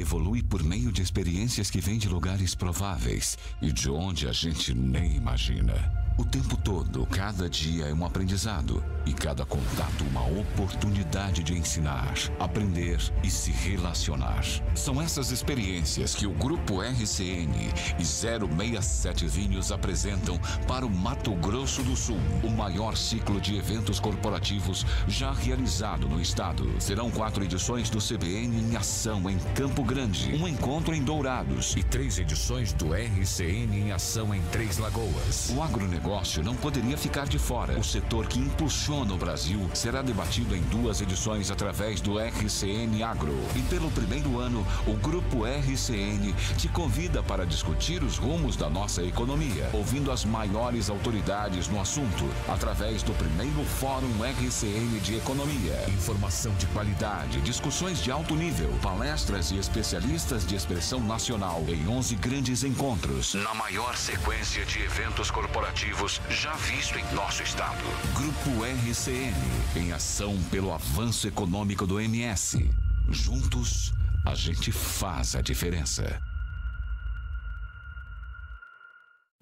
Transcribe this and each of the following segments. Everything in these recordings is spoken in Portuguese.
evolui por meio de experiências que vêm de lugares prováveis e de onde a gente nem imagina. O tempo todo, cada dia é um aprendizado e cada contato uma oportunidade de ensinar, aprender e se relacionar. São essas experiências que o Grupo RCN e 067 Vinhos apresentam para o Mato Grosso do Sul, o maior ciclo de eventos corporativos já realizado no estado. Serão quatro edições do CBN em ação em Campo Grande, um encontro em Dourados e três edições do RCN em ação em Três Lagoas. O agronegócio agronegócio não poderia ficar de fora. O setor que impulsiona o Brasil será debatido em duas edições através do RCN Agro. E pelo primeiro ano, o Grupo RCN te convida para discutir os rumos da nossa economia, ouvindo as maiores autoridades no assunto, através do primeiro Fórum RCN de Economia. Informação de qualidade, discussões de alto nível, palestras e especialistas de expressão nacional em 11 grandes encontros. Na maior sequência de eventos corporativos já visto em nosso estado. Grupo RCN, em ação pelo avanço econômico do MS. Juntos, a gente faz a diferença.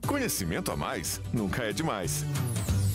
Conhecimento a mais nunca é demais.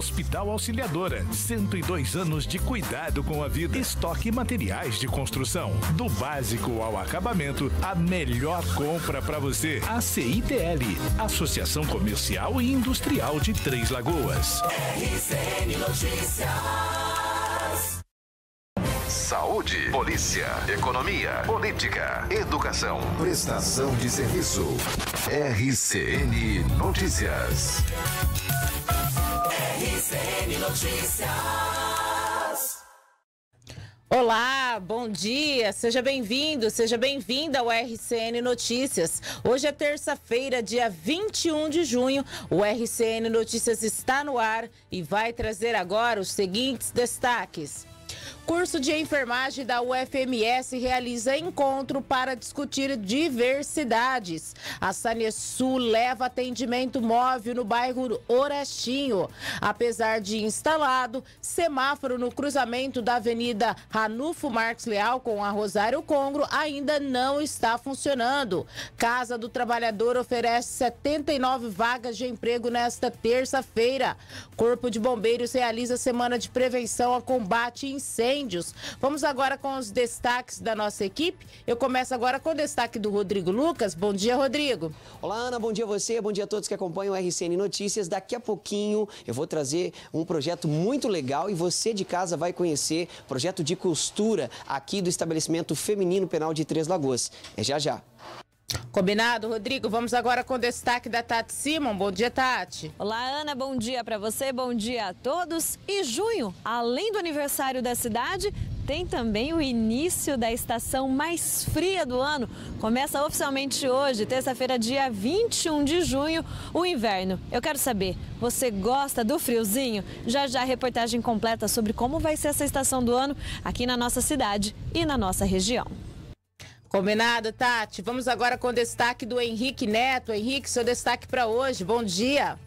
Hospital Auxiliadora, 102 anos de cuidado com a vida. Estoque materiais de construção, do básico ao acabamento, a melhor compra para você. A CITL, Associação Comercial e Industrial de Três Lagoas. RCN Notícias. Saúde, polícia, economia, política, educação, prestação de serviço. RCN Notícias. CN Notícias. Olá, bom dia, seja bem-vindo, seja bem-vinda ao RCN Notícias. Hoje é terça-feira, dia 21 de junho. O RCN Notícias está no ar e vai trazer agora os seguintes destaques. Curso de enfermagem da UFMS realiza encontro para discutir diversidades. A SaneSu leva atendimento móvel no bairro Orestinho. Apesar de instalado, semáforo no cruzamento da Avenida Ranulfo Marques Leal com a Rosário Congro ainda não está funcionando. Casa do Trabalhador oferece 79 vagas de emprego nesta terça-feira. Corpo de Bombeiros realiza semana de prevenção a combate incêndios incêndios. Vamos agora com os destaques da nossa equipe. Eu começo agora com o destaque do Rodrigo Lucas. Bom dia, Rodrigo. Olá, Ana. Bom dia a você. Bom dia a todos que acompanham o RCN Notícias. Daqui a pouquinho eu vou trazer um projeto muito legal e você de casa vai conhecer projeto de costura aqui do estabelecimento feminino penal de Três Lagoas. É já já. Combinado, Rodrigo. Vamos agora com o destaque da Tati Simon. Bom dia, Tati. Olá, Ana. Bom dia para você, bom dia a todos. E junho, além do aniversário da cidade, tem também o início da estação mais fria do ano. Começa oficialmente hoje, terça-feira, dia 21 de junho, o inverno. Eu quero saber, você gosta do friozinho? Já já a reportagem completa sobre como vai ser essa estação do ano aqui na nossa cidade e na nossa região. Combinado, Tati. Vamos agora com o destaque do Henrique Neto. Henrique, seu destaque para hoje. Bom dia.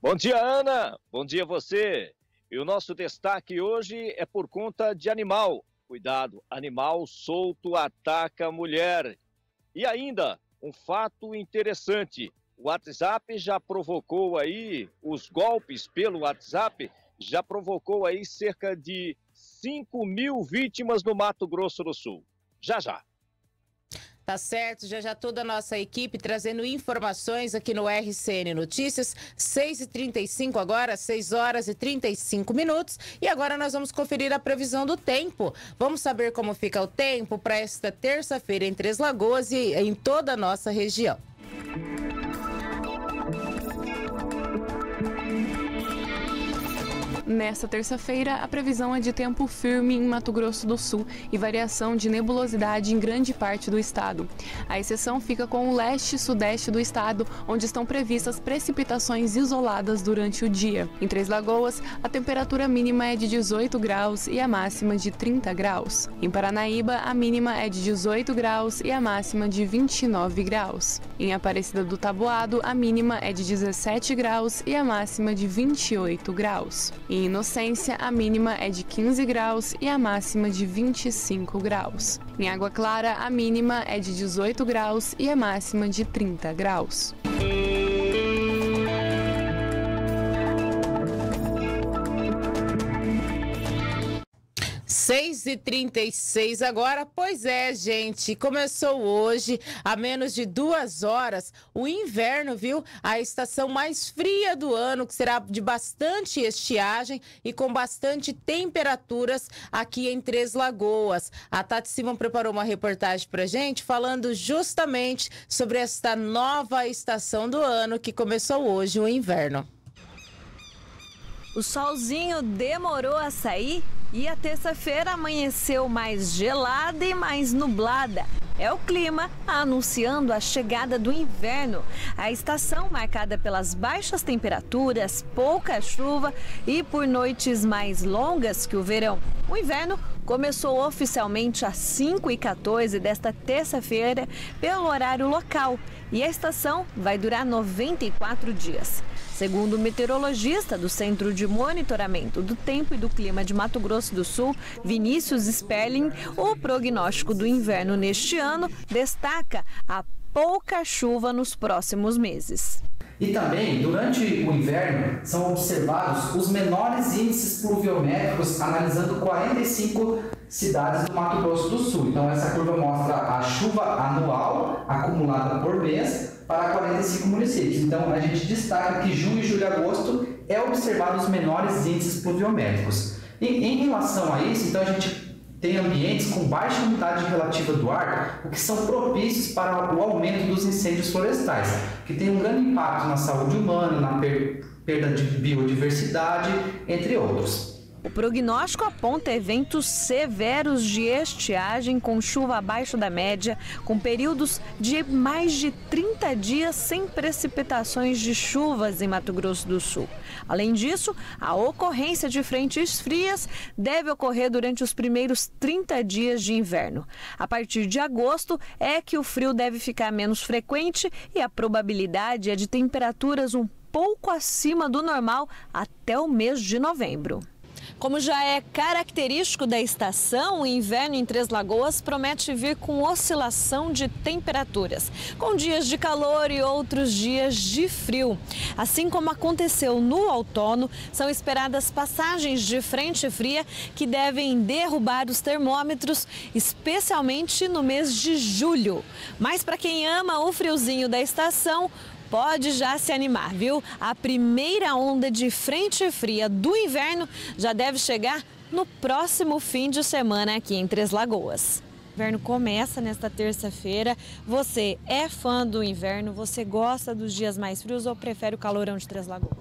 Bom dia, Ana. Bom dia você. E o nosso destaque hoje é por conta de animal. Cuidado, animal solto ataca mulher. E ainda, um fato interessante. O WhatsApp já provocou aí, os golpes pelo WhatsApp já provocou aí cerca de 5 mil vítimas no Mato Grosso do Sul. Já, já. Tá certo, já já toda a nossa equipe trazendo informações aqui no RCN Notícias, 6h35 agora, 6 horas e 35 minutos. E agora nós vamos conferir a previsão do tempo. Vamos saber como fica o tempo para esta terça-feira em Três Lagoas e em toda a nossa região. Nesta terça-feira, a previsão é de tempo firme em Mato Grosso do Sul e variação de nebulosidade em grande parte do estado. A exceção fica com o leste e sudeste do estado, onde estão previstas precipitações isoladas durante o dia. Em Três Lagoas, a temperatura mínima é de 18 graus e a máxima de 30 graus. Em Paranaíba, a mínima é de 18 graus e a máxima de 29 graus. Em Aparecida do Taboado, a mínima é de 17 graus e a máxima de 28 graus. Em Inocência, a mínima é de 15 graus e a máxima de 25 graus. Em Água Clara, a mínima é de 18 graus e a máxima de 30 graus. e 36 agora. Pois é, gente. Começou hoje, a menos de duas horas, o inverno, viu? A estação mais fria do ano, que será de bastante estiagem e com bastante temperaturas aqui em Três Lagoas. A Tati Simão preparou uma reportagem pra gente falando justamente sobre esta nova estação do ano que começou hoje, o inverno. O solzinho demorou a sair e a terça-feira amanheceu mais gelada e mais nublada. É o clima anunciando a chegada do inverno. A estação marcada pelas baixas temperaturas, pouca chuva e por noites mais longas que o verão. O inverno começou oficialmente às 5h14 desta terça-feira pelo horário local e a estação vai durar 94 dias. Segundo o meteorologista do Centro de Monitoramento do Tempo e do Clima de Mato Grosso do Sul, Vinícius Spelling, o prognóstico do inverno neste ano destaca a pouca chuva nos próximos meses. E também, durante o inverno, são observados os menores índices pluviométricos, analisando 45 cidades do Mato Grosso do Sul. Então, essa curva mostra a chuva anual acumulada por mês para 45 municípios. Então, a gente destaca que junho, julho e agosto é observado os menores índices pluviométricos. E, em relação a isso, então a gente tem ambientes com baixa umidade relativa do ar, o que são propícios para o aumento dos incêndios florestais, que tem um grande impacto na saúde humana, na perda de biodiversidade, entre outros. O prognóstico aponta eventos severos de estiagem com chuva abaixo da média, com períodos de mais de 30 dias sem precipitações de chuvas em Mato Grosso do Sul. Além disso, a ocorrência de frentes frias deve ocorrer durante os primeiros 30 dias de inverno. A partir de agosto é que o frio deve ficar menos frequente e a probabilidade é de temperaturas um pouco acima do normal até o mês de novembro. Como já é característico da estação, o inverno em Três Lagoas promete vir com oscilação de temperaturas, com dias de calor e outros dias de frio. Assim como aconteceu no outono, são esperadas passagens de frente fria que devem derrubar os termômetros, especialmente no mês de julho. Mas para quem ama o friozinho da estação, pode já se animar, viu? A primeira onda de frente fria do inverno já deve chegar no próximo fim de semana aqui em Três Lagoas. O inverno começa nesta terça-feira. Você é fã do inverno? Você gosta dos dias mais frios ou prefere o calorão de Três Lagoas?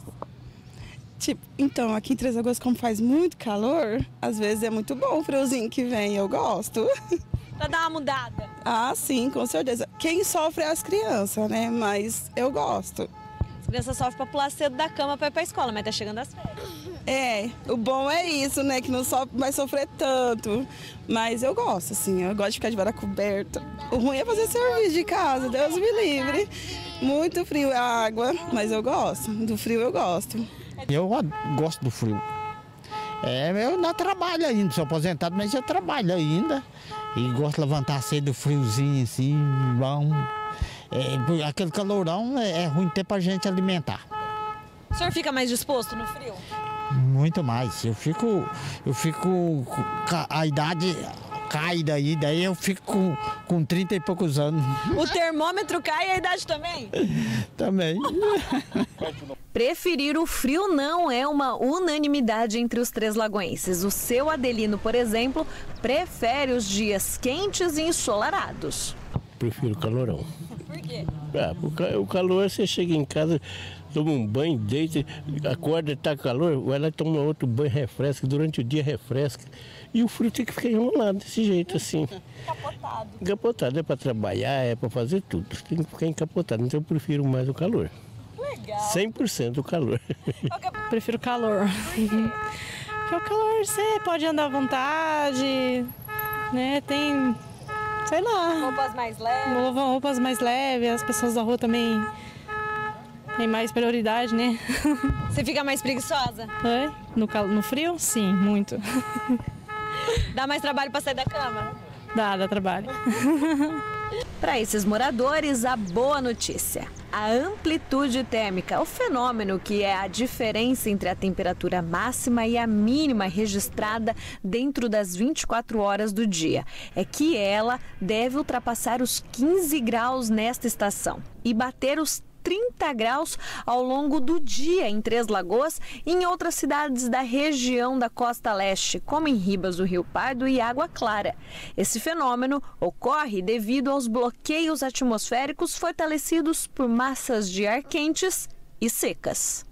Tipo, então, aqui em Três Lagoas, como faz muito calor, às vezes é muito bom o friozinho que vem, eu gosto. Pra dar uma mudada. Ah, sim, com certeza. Quem sofre é as crianças, né? Mas eu gosto. As crianças sofrem pra pular cedo da cama pra ir pra escola, mas tá chegando as férias. É, o bom é isso, né? Que não sofre, vai sofrer tanto. Mas eu gosto, assim, eu gosto de ficar de vara coberta. O ruim é fazer serviço de casa, Deus me livre. Muito frio a é água, mas eu gosto. Do frio eu gosto. Eu gosto do frio. É, eu não trabalho ainda, sou aposentado, mas eu trabalho ainda. E gosto de levantar cedo, friozinho assim, bom. É, aquele calorão é, é ruim ter para gente alimentar. O senhor fica mais disposto no frio? Muito mais. Eu fico. Eu fico. A idade cai daí, daí eu fico com, trinta 30 e poucos anos. O termômetro cai e a idade também? também. Preferir o frio não é uma unanimidade entre os três lagoenses. O seu Adelino, por exemplo, prefere os dias quentes e ensolarados. Prefiro calorão. Por quê? Ah, o calor, você chega em casa, toma um banho, deita, acorda, tá calor, vai lá toma outro banho, refresca, durante o dia refresca. E o frio tem que ficar enrolado desse jeito assim. Capotado. Encapotado, é para trabalhar, é para fazer tudo. Tem que ficar encapotado, então eu prefiro mais o calor. Legal. 100% o calor. prefiro o calor. Porque o calor você pode andar à vontade, né? Tem sei lá. Roupas mais leves. Roupas mais leves, as pessoas da rua também tem mais prioridade, né? Você fica mais preguiçosa? É? No, no frio? Sim, muito. Dá mais trabalho para sair da cama? Dá, dá trabalho. Para esses moradores, a boa notícia. A amplitude térmica, o fenômeno que é a diferença entre a temperatura máxima e a mínima registrada dentro das 24 horas do dia, é que ela deve ultrapassar os 15 graus nesta estação e bater os 30 graus ao longo do dia em Três Lagoas e em outras cidades da região da costa leste, como em Ribas do Rio Pardo e Água Clara. Esse fenômeno ocorre devido aos bloqueios atmosféricos fortalecidos por massas de ar quentes e secas.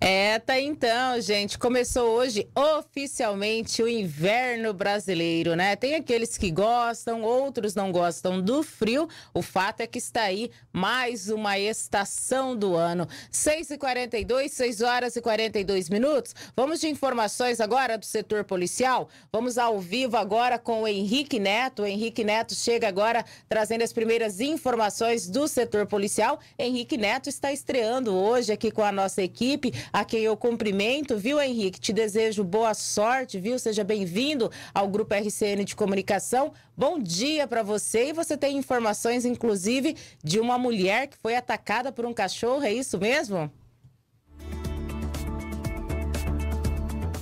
É, tá então, gente. Começou hoje oficialmente o inverno brasileiro, né? Tem aqueles que gostam, outros não gostam do frio. O fato é que está aí mais uma estação do ano. 6h42, 6 horas e 42 minutos. Vamos de informações agora do setor policial. Vamos ao vivo agora com o Henrique Neto. O Henrique Neto chega agora trazendo as primeiras informações do setor policial. Henrique Neto está estreando hoje aqui com a nossa equipe a quem eu cumprimento, viu, Henrique? Te desejo boa sorte, viu? Seja bem-vindo ao Grupo RCN de Comunicação. Bom dia para você. E você tem informações, inclusive, de uma mulher que foi atacada por um cachorro, é isso mesmo?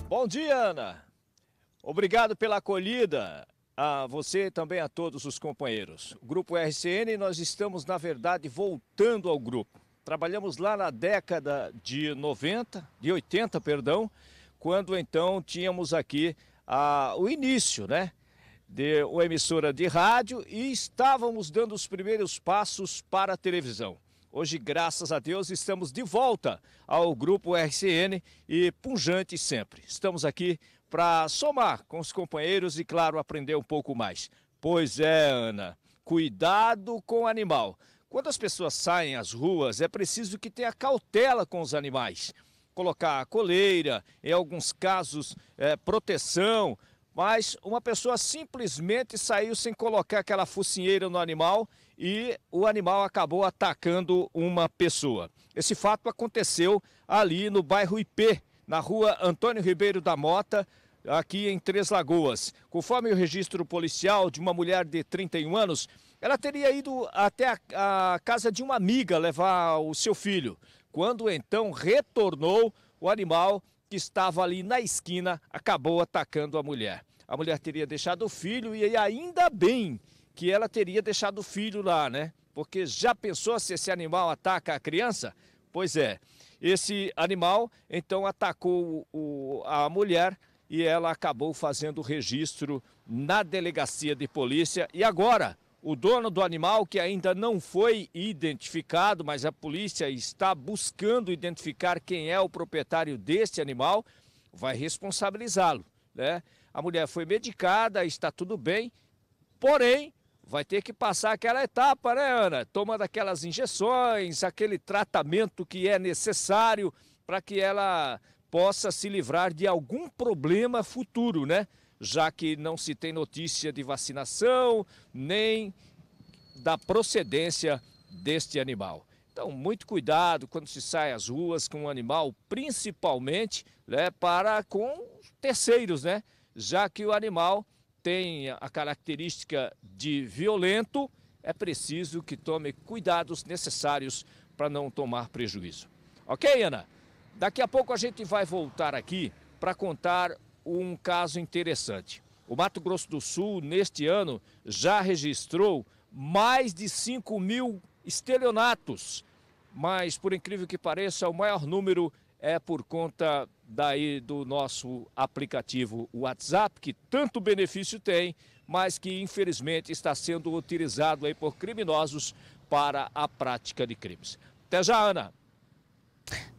Bom dia, Ana. Obrigado pela acolhida a você e também a todos os companheiros. O Grupo RCN, nós estamos, na verdade, voltando ao grupo. Trabalhamos lá na década de 90, de 80, perdão, quando então tínhamos aqui o início, né? De uma emissora de rádio e estávamos dando os primeiros passos para a televisão. Hoje, graças a Deus, estamos de volta ao grupo RCN e punjante sempre. Estamos aqui para somar com os companheiros e, claro, aprender um pouco mais. Pois é, Ana, cuidado com o animal. Quando as pessoas saem às ruas, é preciso que tenha cautela com os animais. Colocar a coleira, em alguns casos, é, proteção. Mas uma pessoa simplesmente saiu sem colocar aquela focinheira no animal e o animal acabou atacando uma pessoa. Esse fato aconteceu ali no bairro IP, na rua Antônio Ribeiro da Mota, aqui em Três Lagoas. Conforme o registro policial de uma mulher de 31 anos, ela teria ido até a, a casa de uma amiga levar o seu filho. Quando então retornou, o animal que estava ali na esquina acabou atacando a mulher. A mulher teria deixado o filho e ainda bem que ela teria deixado o filho lá, né? Porque já pensou se esse animal ataca a criança? Pois é. Esse animal então atacou o, a mulher e ela acabou fazendo o registro na delegacia de polícia e agora o dono do animal, que ainda não foi identificado, mas a polícia está buscando identificar quem é o proprietário deste animal, vai responsabilizá-lo. Né? A mulher foi medicada, está tudo bem, porém vai ter que passar aquela etapa, né, Ana? Tomando aquelas injeções, aquele tratamento que é necessário para que ela possa se livrar de algum problema futuro, né? já que não se tem notícia de vacinação nem da procedência deste animal. Então, muito cuidado quando se sai às ruas com um animal, principalmente né, para com terceiros, né? Já que o animal tem a característica de violento, é preciso que tome cuidados necessários para não tomar prejuízo. Ok, Ana? Daqui a pouco a gente vai voltar aqui para contar um caso interessante. O Mato Grosso do Sul, neste ano, já registrou mais de 5 mil estelionatos. Mas, por incrível que pareça, o maior número é por conta daí do nosso aplicativo WhatsApp, que tanto benefício tem, mas que infelizmente está sendo utilizado aí por criminosos para a prática de crimes. Até já, Ana!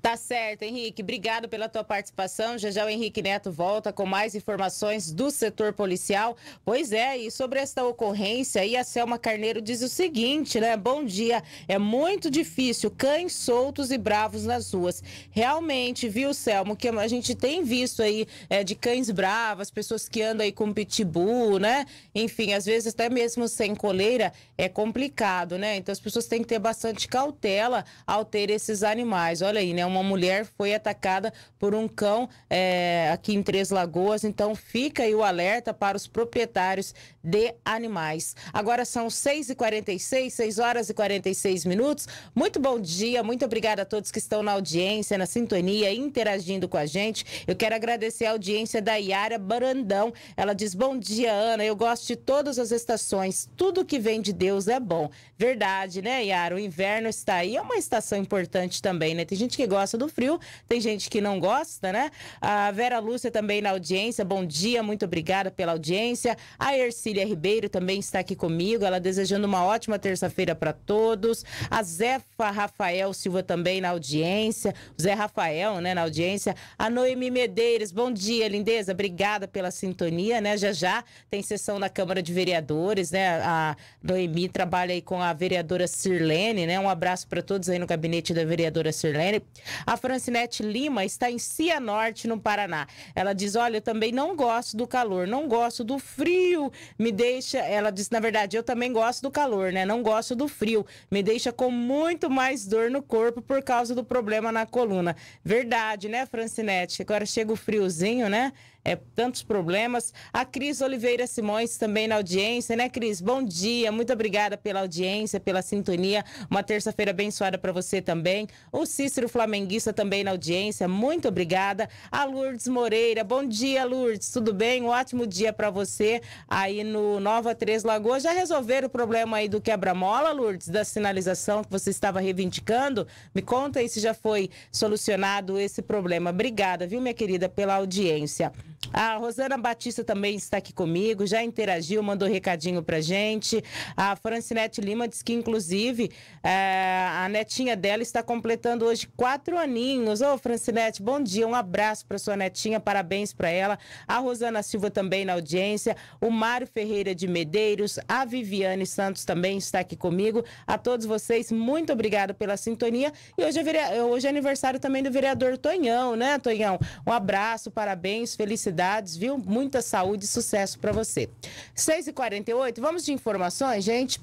Tá certo, Henrique. Obrigado pela tua participação. Já já o Henrique Neto volta com mais informações do setor policial. Pois é, e sobre esta ocorrência aí, a Selma Carneiro diz o seguinte, né? Bom dia. É muito difícil cães soltos e bravos nas ruas. Realmente, viu, Selma, que a gente tem visto aí é, de cães bravas, pessoas que andam aí com pitbull, né? Enfim, às vezes até mesmo sem coleira é complicado, né? Então as pessoas têm que ter bastante cautela ao ter esses animais. Olha olha aí, né? Uma mulher foi atacada por um cão é, aqui em Três Lagoas. Então fica aí o alerta para os proprietários de animais. Agora são 6h46, 6 horas e 46 minutos. Muito bom dia, muito obrigada a todos que estão na audiência, na sintonia, interagindo com a gente. Eu quero agradecer a audiência da Yara Barandão. Ela diz: Bom dia, Ana. Eu gosto de todas as estações. Tudo que vem de Deus é bom. Verdade, né, Yara? O inverno está aí. É uma estação importante também, né? Tem gente gente que gosta do frio, tem gente que não gosta, né? A Vera Lúcia também na audiência, bom dia, muito obrigada pela audiência. A Ercília Ribeiro também está aqui comigo, ela desejando uma ótima terça-feira para todos. A Zefa Rafael Silva também na audiência, o Zé Rafael, né, na audiência. A Noemi Medeiros, bom dia, lindeza, obrigada pela sintonia, né? Já já tem sessão na Câmara de Vereadores, né? A Noemi trabalha aí com a vereadora Sirlene, né? Um abraço para todos aí no gabinete da vereadora Sirlene. A Francinete Lima está em Cianorte, no Paraná. Ela diz: Olha, eu também não gosto do calor, não gosto do frio. Me deixa. Ela diz: Na verdade, eu também gosto do calor, né? Não gosto do frio. Me deixa com muito mais dor no corpo por causa do problema na coluna. Verdade, né, Francinete? Agora chega o friozinho, né? é, tantos problemas. A Cris Oliveira Simões também na audiência, né, Cris? Bom dia, muito obrigada pela audiência, pela sintonia. Uma terça-feira abençoada para você também. O Cícero Flamenguista também na audiência, muito obrigada. A Lourdes Moreira, bom dia, Lourdes, tudo bem? Um ótimo dia para você aí no Nova Três Lagoas. Já resolveram o problema aí do quebra-mola, Lourdes, da sinalização que você estava reivindicando? Me conta aí se já foi solucionado esse problema. Obrigada, viu, minha querida, pela audiência. A Rosana Batista também está aqui comigo, já interagiu, mandou recadinho pra gente. A Francinete Lima diz que, inclusive, é, a netinha dela está completando hoje quatro aninhos. Ô, Francinete, bom dia, um abraço para sua netinha, parabéns para ela. A Rosana Silva também na audiência, o Mário Ferreira de Medeiros, a Viviane Santos também está aqui comigo. A todos vocês, muito obrigado pela sintonia. E hoje é, vere... hoje é aniversário também do vereador Tonhão, né, Tonhão? Um abraço, parabéns, felicidade felicidades, viu? Muita saúde e sucesso para você. 6h48, vamos de informações, gente?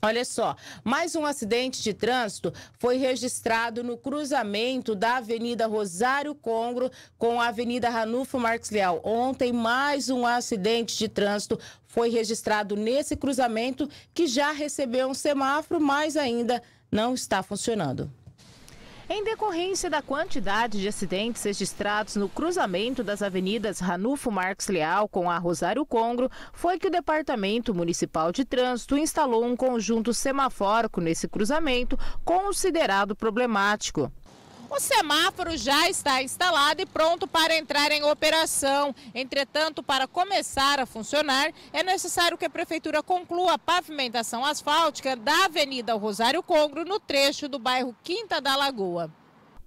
Olha só, mais um acidente de trânsito foi registrado no cruzamento da Avenida Rosário Congro com a Avenida Ranulfo Marques Leal. Ontem, mais um acidente de trânsito foi registrado nesse cruzamento que já recebeu um semáforo, mas ainda não está funcionando. Em decorrência da quantidade de acidentes registrados no cruzamento das avenidas Ranulfo Marques Leal com a Rosário Congro, foi que o Departamento Municipal de Trânsito instalou um conjunto semafórico nesse cruzamento, considerado problemático. O semáforo já está instalado e pronto para entrar em operação. Entretanto, para começar a funcionar, é necessário que a Prefeitura conclua a pavimentação asfáltica da Avenida Rosário Congro, no trecho do bairro Quinta da Lagoa.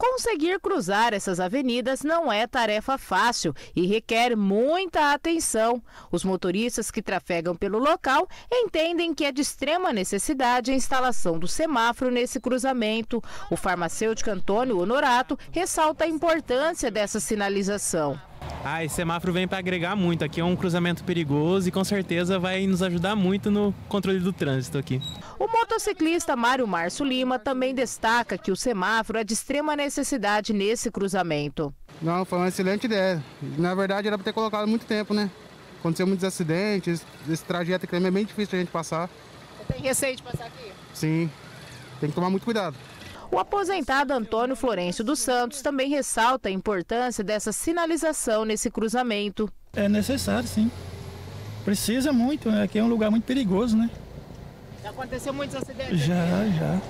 Conseguir cruzar essas avenidas não é tarefa fácil e requer muita atenção. Os motoristas que trafegam pelo local entendem que é de extrema necessidade a instalação do semáforo nesse cruzamento. O farmacêutico Antônio Honorato ressalta a importância dessa sinalização. Ah, esse semáforo vem para agregar muito. Aqui é um cruzamento perigoso e com certeza vai nos ajudar muito no controle do trânsito aqui. O motociclista Mário Márcio Lima também destaca que o semáforo é de extrema necessidade nesse cruzamento. Não, foi uma excelente ideia. Na verdade, era para ter colocado muito tempo, né? Aconteceu muitos acidentes, esse trajeto aqui é bem difícil a gente passar. Você tem receio de passar aqui? Sim, tem que tomar muito cuidado. O aposentado Antônio Florencio dos Santos também ressalta a importância dessa sinalização nesse cruzamento. É necessário, sim. Precisa muito, né? aqui é um lugar muito perigoso, né? Já aconteceu muitos acidentes? Já, já.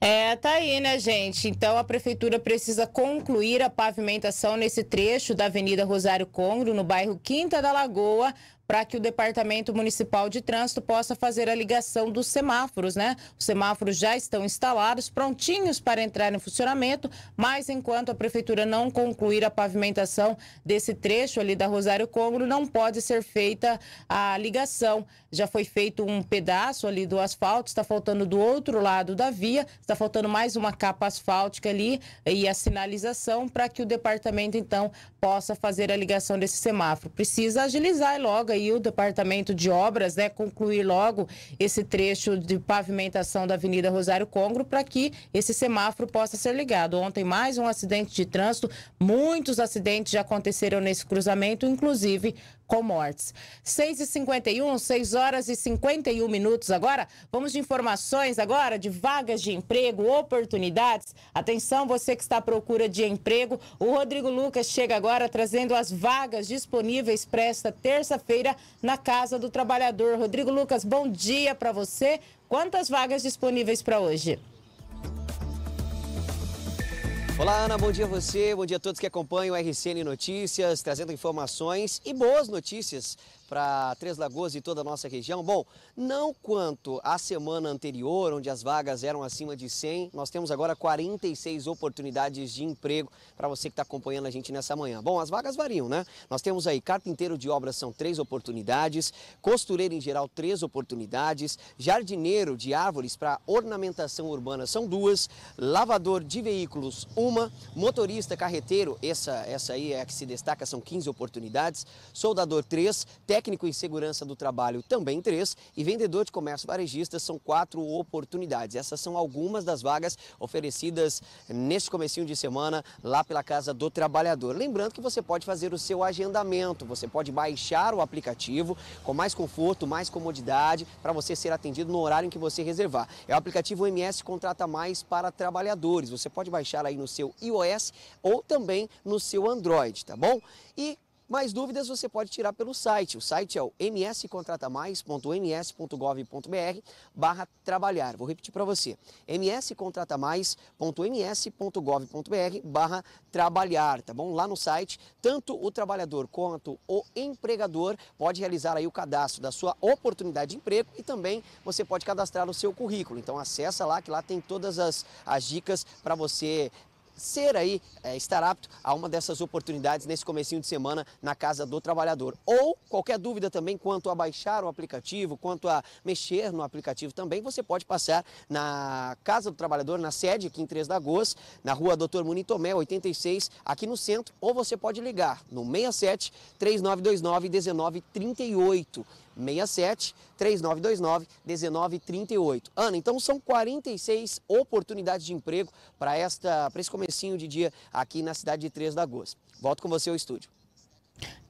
É, tá aí, né, gente? Então a prefeitura precisa concluir a pavimentação nesse trecho da Avenida Rosário Congro, no bairro Quinta da Lagoa, para que o Departamento Municipal de Trânsito possa fazer a ligação dos semáforos, né? Os semáforos já estão instalados, prontinhos para entrar em funcionamento, mas enquanto a Prefeitura não concluir a pavimentação desse trecho ali da Rosário Congro, não pode ser feita a ligação. Já foi feito um pedaço ali do asfalto, está faltando do outro lado da via, está faltando mais uma capa asfáltica ali e a sinalização para que o departamento, então, possa fazer a ligação desse semáforo. Precisa agilizar logo e o Departamento de Obras né, concluir logo esse trecho de pavimentação da Avenida Rosário Congro para que esse semáforo possa ser ligado. Ontem, mais um acidente de trânsito, muitos acidentes já aconteceram nesse cruzamento, inclusive com mortes. 6h51, 6 horas e 51 minutos agora. Vamos de informações agora de vagas de emprego, oportunidades. Atenção, você que está à procura de emprego. O Rodrigo Lucas chega agora trazendo as vagas disponíveis para esta terça-feira na Casa do Trabalhador. Rodrigo Lucas, bom dia para você. Quantas vagas disponíveis para hoje? Olá, Ana, bom dia a você, bom dia a todos que acompanham o RCN Notícias, trazendo informações e boas notícias para Três Lagoas e toda a nossa região? Bom, não quanto à semana anterior, onde as vagas eram acima de 100, nós temos agora 46 oportunidades de emprego para você que está acompanhando a gente nessa manhã. Bom, as vagas variam, né? Nós temos aí carpinteiro de obras são três oportunidades, costureiro em geral três oportunidades, jardineiro de árvores para ornamentação urbana são duas, lavador de veículos uma, motorista carreteiro, essa, essa aí é a que se destaca, são 15 oportunidades, soldador três, técnico Técnico em segurança do trabalho também três e vendedor de comércio varejista são quatro oportunidades. Essas são algumas das vagas oferecidas neste comecinho de semana lá pela Casa do Trabalhador. Lembrando que você pode fazer o seu agendamento, você pode baixar o aplicativo com mais conforto, mais comodidade para você ser atendido no horário em que você reservar. É o aplicativo MS Contrata Mais para Trabalhadores. Você pode baixar aí no seu iOS ou também no seu Android, tá bom? E mais dúvidas você pode tirar pelo site. O site é o mscontratamais.ms.gov.br barra trabalhar. Vou repetir para você, mscontratamais.ms.gov.br barra trabalhar, tá bom? Lá no site, tanto o trabalhador quanto o empregador pode realizar aí o cadastro da sua oportunidade de emprego e também você pode cadastrar o seu currículo. Então acessa lá que lá tem todas as, as dicas para você ser aí, é, estar apto a uma dessas oportunidades nesse comecinho de semana na Casa do Trabalhador. Ou qualquer dúvida também quanto a baixar o aplicativo, quanto a mexer no aplicativo também, você pode passar na Casa do Trabalhador, na sede aqui em Três Lagoas, na rua Doutor Tomé, 86, aqui no centro, ou você pode ligar no 67 3929 1938. 67 3929 1938. Ana, então são 46 oportunidades de emprego para esse comecinho de dia aqui na cidade de Três Lagoas. Volto com você ao estúdio.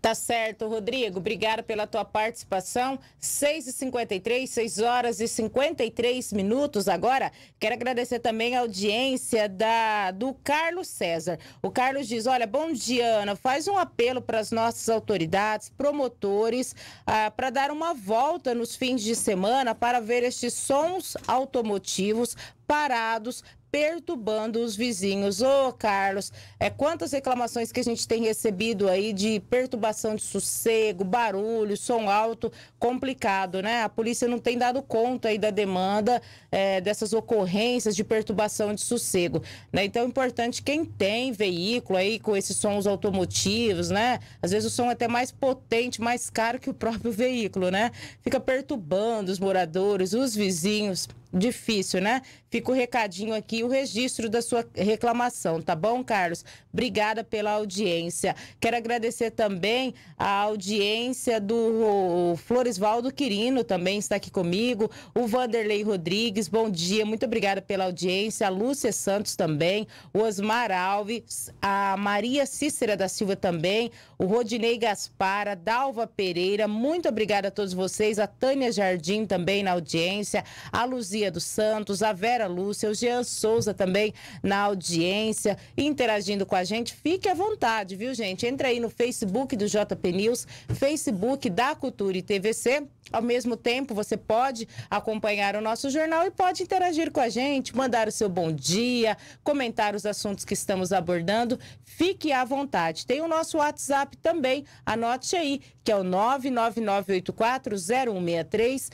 Tá certo, Rodrigo. Obrigada pela tua participação. 6h53, 6 horas e 53 minutos agora. Quero agradecer também a audiência da, do Carlos César. O Carlos diz: Olha, bom dia, Ana. Faz um apelo para as nossas autoridades, promotores, ah, para dar uma volta nos fins de semana para ver estes sons automotivos parados perturbando os vizinhos. Ô, Carlos, é quantas reclamações que a gente tem recebido aí de perturbação de sossego, barulho, som alto, complicado, né? A polícia não tem dado conta aí da demanda é, dessas ocorrências de perturbação de sossego, né? Então é importante quem tem veículo aí com esses sons automotivos, né? Às vezes o som é até mais potente, mais caro que o próprio veículo, né? Fica perturbando os moradores, os vizinhos difícil, né? Fica o recadinho aqui, o registro da sua reclamação, tá bom, Carlos? Obrigada pela audiência. Quero agradecer também a audiência do Floresvaldo Quirino, também está aqui comigo, o Vanderlei Rodrigues, bom dia, muito obrigada pela audiência, a Lúcia Santos também, o Osmar Alves, a Maria Cícera da Silva também, o Rodinei Gaspar, a Dalva Pereira, muito obrigada a todos vocês, a Tânia Jardim também na audiência, a Luzia Luzia dos Santos, a Vera Lúcia, o Jean Souza também na audiência, interagindo com a gente. Fique à vontade, viu, gente? Entra aí no Facebook do JP News, Facebook da Cultura e TVC. Ao mesmo tempo, você pode acompanhar o nosso jornal e pode interagir com a gente, mandar o seu bom dia, comentar os assuntos que estamos abordando. Fique à vontade. Tem o nosso WhatsApp também. Anote aí: que é o 999840163,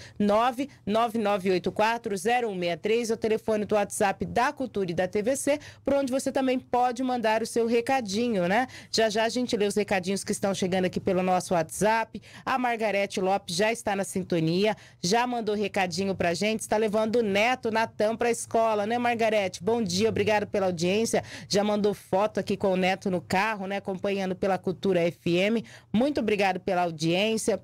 999840163, é o telefone do WhatsApp da Cultura e da TVC, por onde você também pode mandar o seu recadinho, né? Já já a gente lê os recadinhos que estão chegando aqui pelo nosso WhatsApp. A Margarete Lopes já está na sintonia, já mandou recadinho pra gente, está levando o neto Natan pra escola, né, Margarete? Bom dia, obrigado pela audiência. Já mandou foto aqui com o neto no carro, né, acompanhando pela Cultura FM. Muito obrigado pela audiência.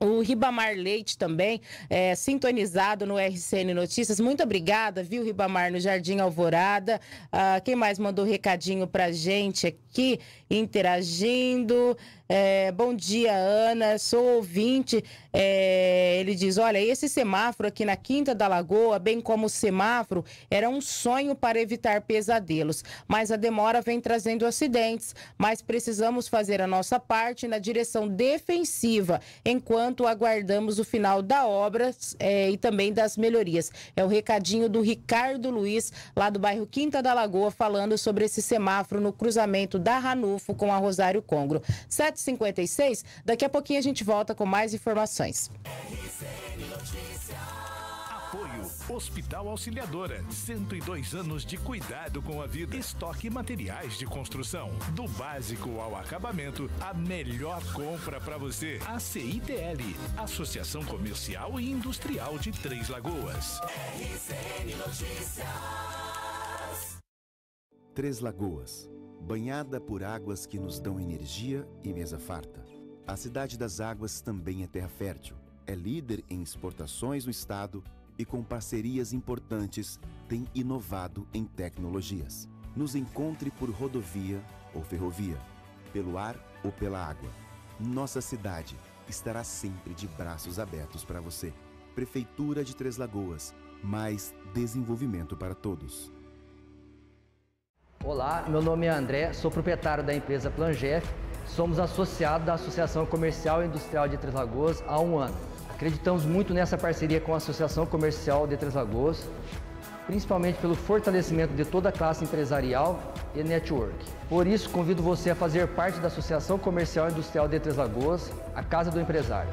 O Ribamar Leite também, é, sintonizado no RCN Notícias. Muito obrigada, viu, Ribamar, no Jardim Alvorada. Ah, quem mais mandou recadinho pra gente aqui, interagindo? É, bom dia, Ana. Sou ouvinte. É, ele diz: Olha, esse semáforo aqui na Quinta da Lagoa, bem como o semáforo, era um sonho para evitar pesadelos. Mas a demora vem trazendo acidentes. Mas precisamos fazer a nossa parte na direção defensiva, enquanto aguardamos o final da obra é, e também das melhorias. É o recadinho do Ricardo Luiz, lá do bairro Quinta da Lagoa, falando sobre esse semáforo no cruzamento da Ranufo com a Rosário Congro. 7 56 Daqui a pouquinho a gente volta com mais informações. Apoio Hospital Auxiliadora, 102 anos de cuidado com a vida. Estoque materiais de construção, do básico ao acabamento, a melhor compra para você. A CITL, Associação Comercial e Industrial de Três Lagoas. RCN Notícias. Três Lagoas banhada por águas que nos dão energia e mesa farta. A Cidade das Águas também é terra fértil, é líder em exportações no estado e, com parcerias importantes, tem inovado em tecnologias. Nos encontre por rodovia ou ferrovia, pelo ar ou pela água. Nossa cidade estará sempre de braços abertos para você. Prefeitura de Três Lagoas, mais desenvolvimento para todos. Olá, meu nome é André, sou proprietário da empresa Planjef. Somos associados da Associação Comercial e Industrial de Três Lagoas há um ano. Acreditamos muito nessa parceria com a Associação Comercial de Três Lagoas, principalmente pelo fortalecimento de toda a classe empresarial e network. Por isso, convido você a fazer parte da Associação Comercial e Industrial de Três Lagoas, a Casa do Empresário.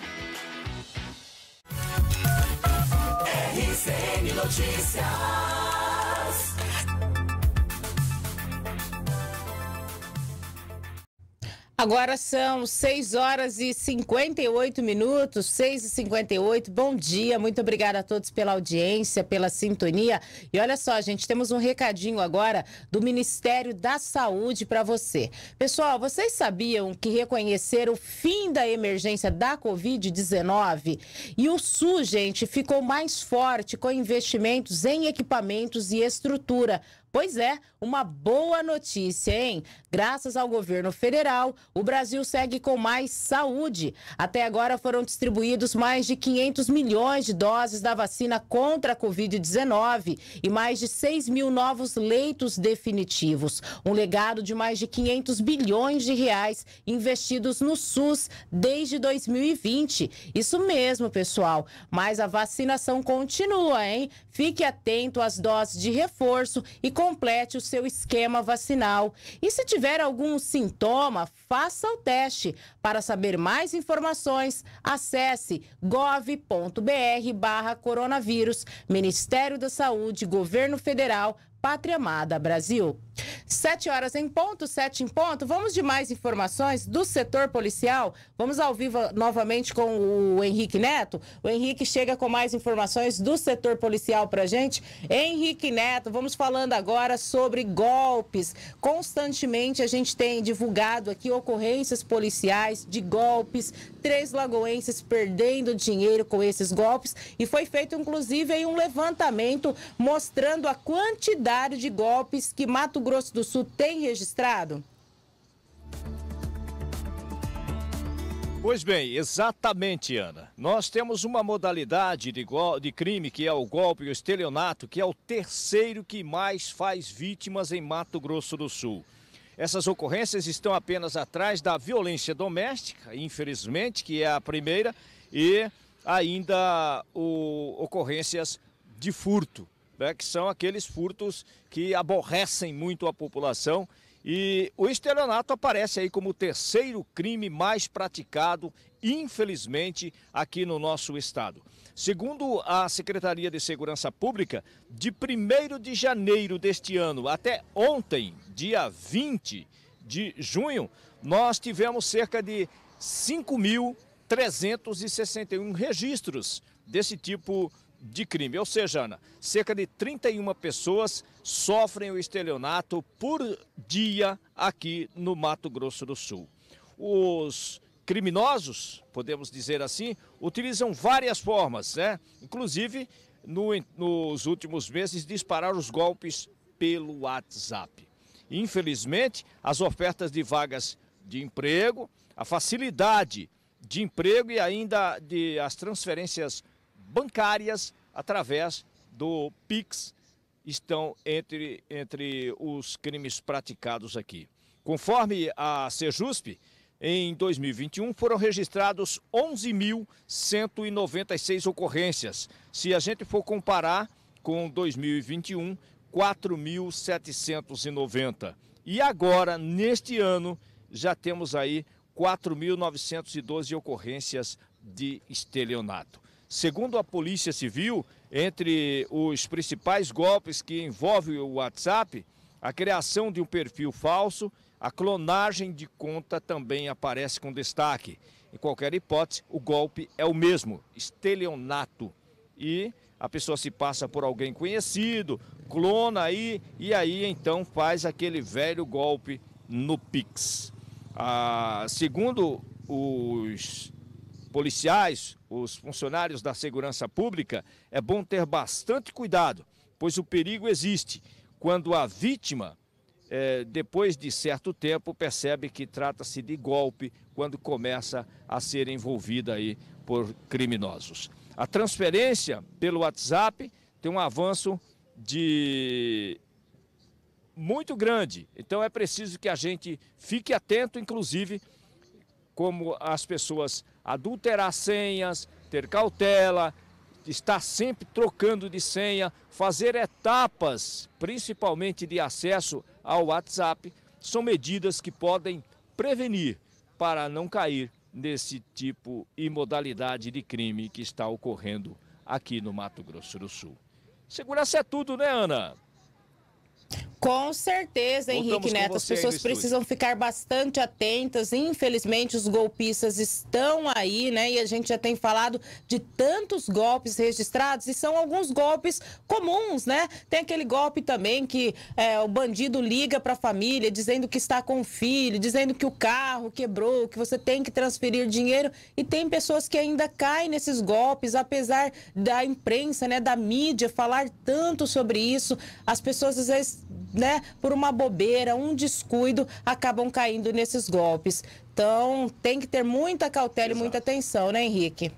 Rimini Notizia Agora são 6 horas e 58 minutos, 6 e 58. Bom dia, muito obrigada a todos pela audiência, pela sintonia. E olha só, gente, temos um recadinho agora do Ministério da Saúde para você. Pessoal, vocês sabiam que reconhecer o fim da emergência da Covid-19 e o SUS, gente, ficou mais forte com investimentos em equipamentos e estrutura Pois é, uma boa notícia, hein? Graças ao governo federal, o Brasil segue com mais saúde. Até agora foram distribuídos mais de 500 milhões de doses da vacina contra a Covid-19 e mais de 6 mil novos leitos definitivos. Um legado de mais de 500 bilhões de reais investidos no SUS desde 2020. Isso mesmo, pessoal. Mas a vacinação continua, hein? Fique atento às doses de reforço e complete o seu esquema vacinal. E se tiver algum sintoma, faça o teste. Para saber mais informações, acesse gov.br/barra coronavírus, Ministério da Saúde, Governo Federal, Pátria Amada Brasil. Sete horas em ponto, sete em ponto. Vamos de mais informações do setor policial. Vamos ao vivo novamente com o Henrique Neto. O Henrique chega com mais informações do setor policial para gente. Henrique Neto, vamos falando agora sobre golpes. Constantemente a gente tem divulgado aqui ocorrências policiais de golpes, três lagoenses perdendo dinheiro com esses golpes e foi feito inclusive um levantamento mostrando a quantidade quantidade de golpes que Mato Grosso do Sul tem registrado? Pois bem, exatamente, Ana. Nós temos uma modalidade de, de, crime que é o golpe e o estelionato, que é o terceiro que mais faz vítimas em Mato Grosso do Sul. Essas ocorrências estão apenas atrás da violência doméstica, infelizmente, que é a primeira, e ainda o, ocorrências de furto né, que são aqueles furtos que aborrecem muito a população. E o estelionato aparece aí como o terceiro crime mais praticado, infelizmente, aqui no nosso estado. Segundo a Secretaria de Segurança Pública, de 1 de janeiro deste ano até ontem, dia 20 de junho, nós tivemos cerca de 5.361 registros desse tipo de crime. Ou seja, Ana, cerca de 31 pessoas sofrem o estelionato por dia aqui no Mato Grosso do Sul. Os criminosos, podemos dizer assim, utilizam várias formas, né? Inclusive, no, nos últimos meses, dispararam os golpes pelo WhatsApp. Infelizmente, as ofertas de vagas de emprego, a facilidade de emprego e ainda de as transferências bancárias através do PIX estão entre, entre os crimes praticados aqui. Conforme a Sejusp, em 2021 foram registrados 11.196 ocorrências. Se a gente for comparar com 2021, 4.790. E agora, neste ano, já temos aí 4.912 ocorrências de estelionato. Segundo a Polícia Civil, entre os principais golpes que envolvem o WhatsApp, a criação de um perfil falso, a clonagem de conta também aparece com destaque. Em qualquer hipótese, o golpe é o mesmo, estelionato. E a pessoa se passa por alguém conhecido, clona aí e aí então faz aquele velho golpe no Pix. Ah, segundo os policiais, os funcionários da segurança pública, é bom ter bastante cuidado, pois o perigo existe quando a vítima, é, depois de certo tempo, percebe que trata-se de golpe, quando começa a ser envolvida aí por criminosos. A transferência pelo WhatsApp tem um avanço de muito grande. Então é preciso que a gente fique atento, inclusive, como as pessoas adulterar senhas, ter cautela, estar sempre trocando de senha, fazer etapas, principalmente de acesso ao WhatsApp, são medidas que podem prevenir para não cair nesse tipo e modalidade de crime que está ocorrendo aqui no Mato Grosso do Sul. Segurança é tudo, né, Ana? Com certeza, Henrique Neto. As pessoas precisam ficar bastante atentas. Infelizmente, os golpistas estão aí, né? E a gente já tem falado de tantos golpes registrados e são alguns golpes comuns, né? Tem aquele golpe também que é, o bandido liga para a família dizendo que está com o filho, dizendo que o carro quebrou, que você tem que transferir dinheiro. E tem pessoas que ainda caem nesses golpes, apesar da imprensa, né? Da mídia falar tanto sobre isso. As pessoas às vezes né, por uma bobeira, um descuido, acabam caindo nesses golpes. Então, tem que ter muita cautela Exato. e muita atenção, né, Henrique?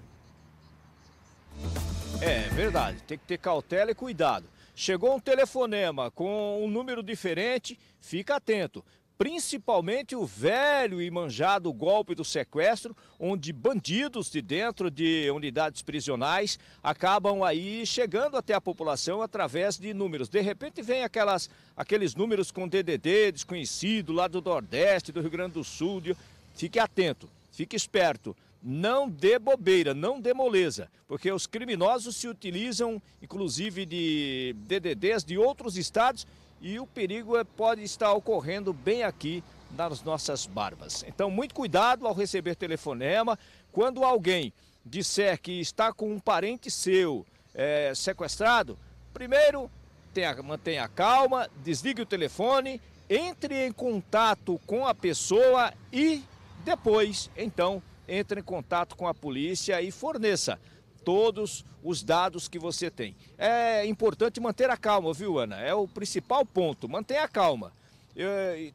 É verdade, tem que ter cautela e cuidado. Chegou um telefonema com um número diferente, fica atento principalmente o velho e manjado golpe do sequestro, onde bandidos de dentro de unidades prisionais acabam aí chegando até a população através de números. De repente vem aquelas, aqueles números com DDD desconhecido lá do Nordeste, do Rio Grande do Sul. De... Fique atento, fique esperto. Não dê bobeira, não dê moleza, porque os criminosos se utilizam, inclusive, de DDDs de outros estados e o perigo é, pode estar ocorrendo bem aqui nas nossas barbas. Então, muito cuidado ao receber telefonema. Quando alguém disser que está com um parente seu é, sequestrado, primeiro tenha, mantenha calma, desligue o telefone, entre em contato com a pessoa e depois, então, entre em contato com a polícia e forneça todos os dados que você tem. É importante manter a calma, viu, Ana? É o principal ponto, mantenha a calma.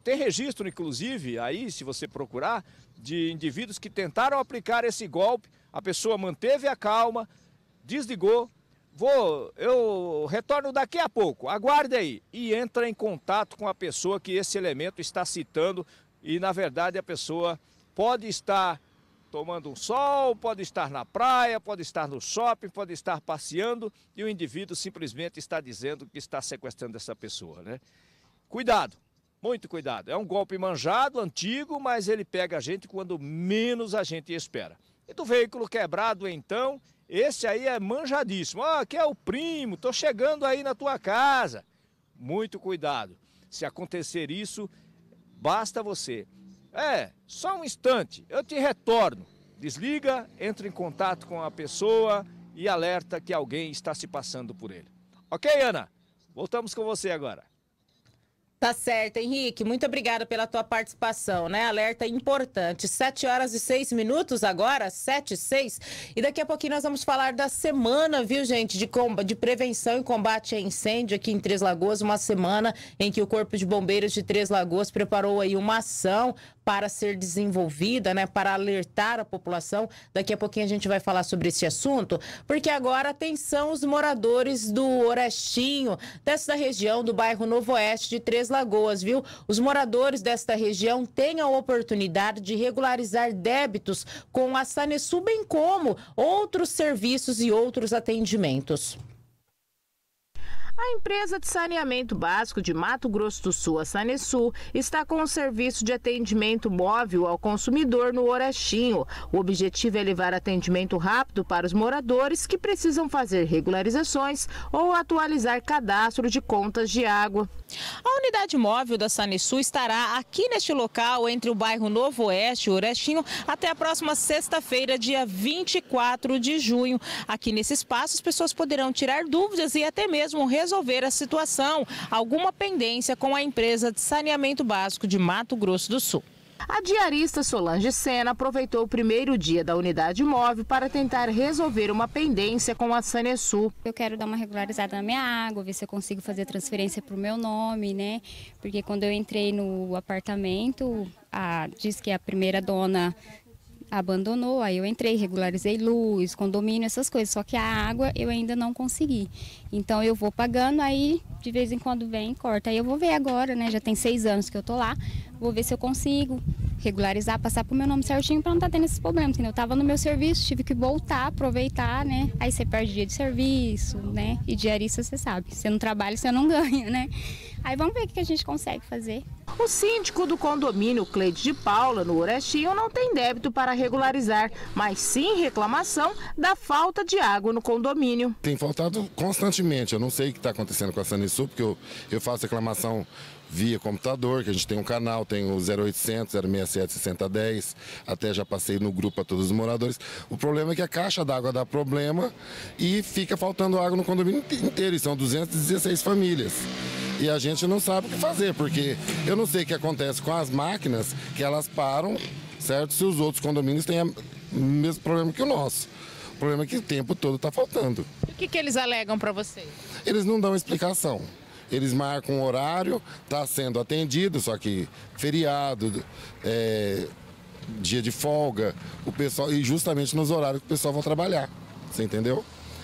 Tem registro, inclusive, aí, se você procurar, de indivíduos que tentaram aplicar esse golpe, a pessoa manteve a calma, desligou, vou, eu retorno daqui a pouco, aguarde aí, e entra em contato com a pessoa que esse elemento está citando, e na verdade a pessoa pode estar tomando um sol, pode estar na praia, pode estar no shopping, pode estar passeando e o indivíduo simplesmente está dizendo que está sequestrando essa pessoa, né? Cuidado, muito cuidado. É um golpe manjado, antigo, mas ele pega a gente quando menos a gente espera. E do veículo quebrado, então, esse aí é manjadíssimo. Ah, aqui é o primo, tô chegando aí na tua casa. Muito cuidado. Se acontecer isso, basta você é, só um instante, eu te retorno. Desliga, entra em contato com a pessoa e alerta que alguém está se passando por ele. Ok, Ana? Voltamos com você agora. Tá certo, Henrique. Muito obrigada pela tua participação, né? Alerta importante. Sete horas e seis minutos agora, sete e seis. E daqui a pouquinho nós vamos falar da semana, viu, gente, de, de prevenção e combate a incêndio aqui em Três Lagoas. Uma semana em que o Corpo de Bombeiros de Três Lagoas preparou aí uma ação para ser desenvolvida, né, para alertar a população. Daqui a pouquinho a gente vai falar sobre esse assunto, porque agora atenção os moradores do Orestinho, desta região do bairro Novo Oeste de Três Lagoas, viu? Os moradores desta região têm a oportunidade de regularizar débitos com a Sanesu, bem como outros serviços e outros atendimentos. A empresa de saneamento básico de Mato Grosso do Sul, a Sanesul, está com o um serviço de atendimento móvel ao consumidor no Orexinho. O objetivo é levar atendimento rápido para os moradores que precisam fazer regularizações ou atualizar cadastro de contas de água. A unidade móvel da Sanesul estará aqui neste local, entre o bairro Novo Oeste e Orestinho, até a próxima sexta-feira, dia 24 de junho. Aqui nesse espaço, as pessoas poderão tirar dúvidas e até mesmo resolver resolver a situação, alguma pendência com a empresa de saneamento básico de Mato Grosso do Sul. A diarista Solange Sena aproveitou o primeiro dia da unidade móvel para tentar resolver uma pendência com a Sanesul. Eu quero dar uma regularizada na minha água, ver se eu consigo fazer transferência para o meu nome, né? Porque quando eu entrei no apartamento, a, diz que a primeira dona abandonou, aí eu entrei, regularizei luz, condomínio, essas coisas, só que a água eu ainda não consegui. Então eu vou pagando, aí de vez em quando vem corta. Aí eu vou ver agora, né? Já tem seis anos que eu tô lá, vou ver se eu consigo regularizar, passar para o meu nome certinho para não estar tá tendo esses problemas. Entendeu? Eu estava no meu serviço, tive que voltar, aproveitar, né? Aí você perde dia de serviço, né? E diarista você sabe, você não trabalha, você não ganha, né? Aí vamos ver o que a gente consegue fazer. O síndico do condomínio Cleide de Paula, no Orestinho, não tem débito para regularizar, mas sim reclamação da falta de água no condomínio. Tem faltado constantemente, eu não sei o que está acontecendo com a Sanisul, porque eu, eu faço reclamação via computador, que a gente tem um canal, tem o 0800 067 6010, até já passei no grupo a todos os moradores. O problema é que a caixa d'água dá problema e fica faltando água no condomínio inteiro, e são 216 famílias e a gente não sabe o que fazer, porque eu não sei o que acontece com as máquinas, que elas param, certo? Se os outros condomínios têm o mesmo problema que o nosso. O problema é que o tempo todo está faltando. o que, que eles alegam para vocês? Eles não dão explicação eles marcam o horário, está sendo atendido, só que feriado, é, dia de folga, o pessoal, e justamente nos horários que o pessoal vai trabalhar. Você entendeu?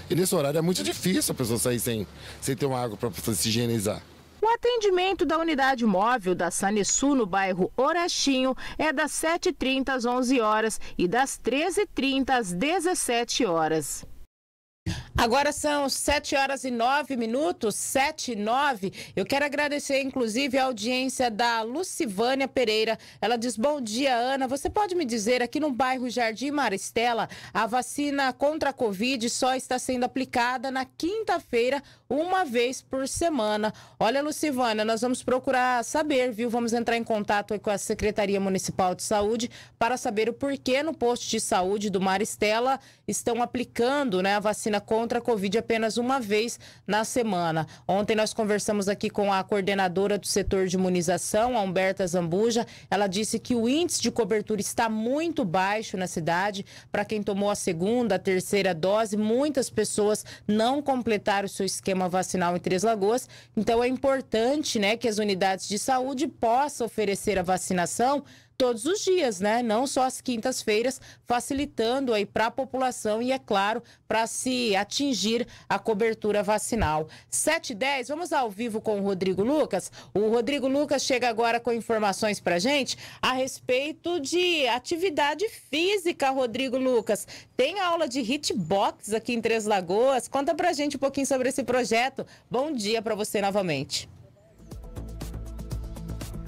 E nesse horário é muito difícil a pessoa sair sem, sem ter uma água para se higienizar. O atendimento da unidade móvel da Sanesul no bairro Orachinho é das 7h30 às 11 horas e das 13h30 às 17 horas. Agora são 7 horas e 9 minutos, 7 e 9. Eu quero agradecer, inclusive, a audiência da Lucivânia Pereira. Ela diz: Bom dia, Ana. Você pode me dizer, aqui no bairro Jardim Maristela, a vacina contra a Covid só está sendo aplicada na quinta-feira, uma vez por semana. Olha, Lucivana, nós vamos procurar saber, viu? Vamos entrar em contato com a Secretaria Municipal de Saúde para saber o porquê no posto de saúde do Mar Estela estão aplicando né, a vacina contra a Covid apenas uma vez na semana. Ontem nós conversamos aqui com a coordenadora do setor de imunização, a Humberta Zambuja. Ela disse que o índice de cobertura está muito baixo na cidade. Para quem tomou a segunda, a terceira dose, muitas pessoas não completaram o seu esquema sistema vacinal em Três Lagoas. Então é importante né, que as unidades de saúde possam oferecer a vacinação todos os dias, né? Não só as quintas-feiras, facilitando aí para a população e, é claro, para se atingir a cobertura vacinal. 7 e 10, vamos ao vivo com o Rodrigo Lucas. O Rodrigo Lucas chega agora com informações para gente a respeito de atividade física, Rodrigo Lucas. Tem aula de hitbox aqui em Três Lagoas. Conta para gente um pouquinho sobre esse projeto. Bom dia para você novamente.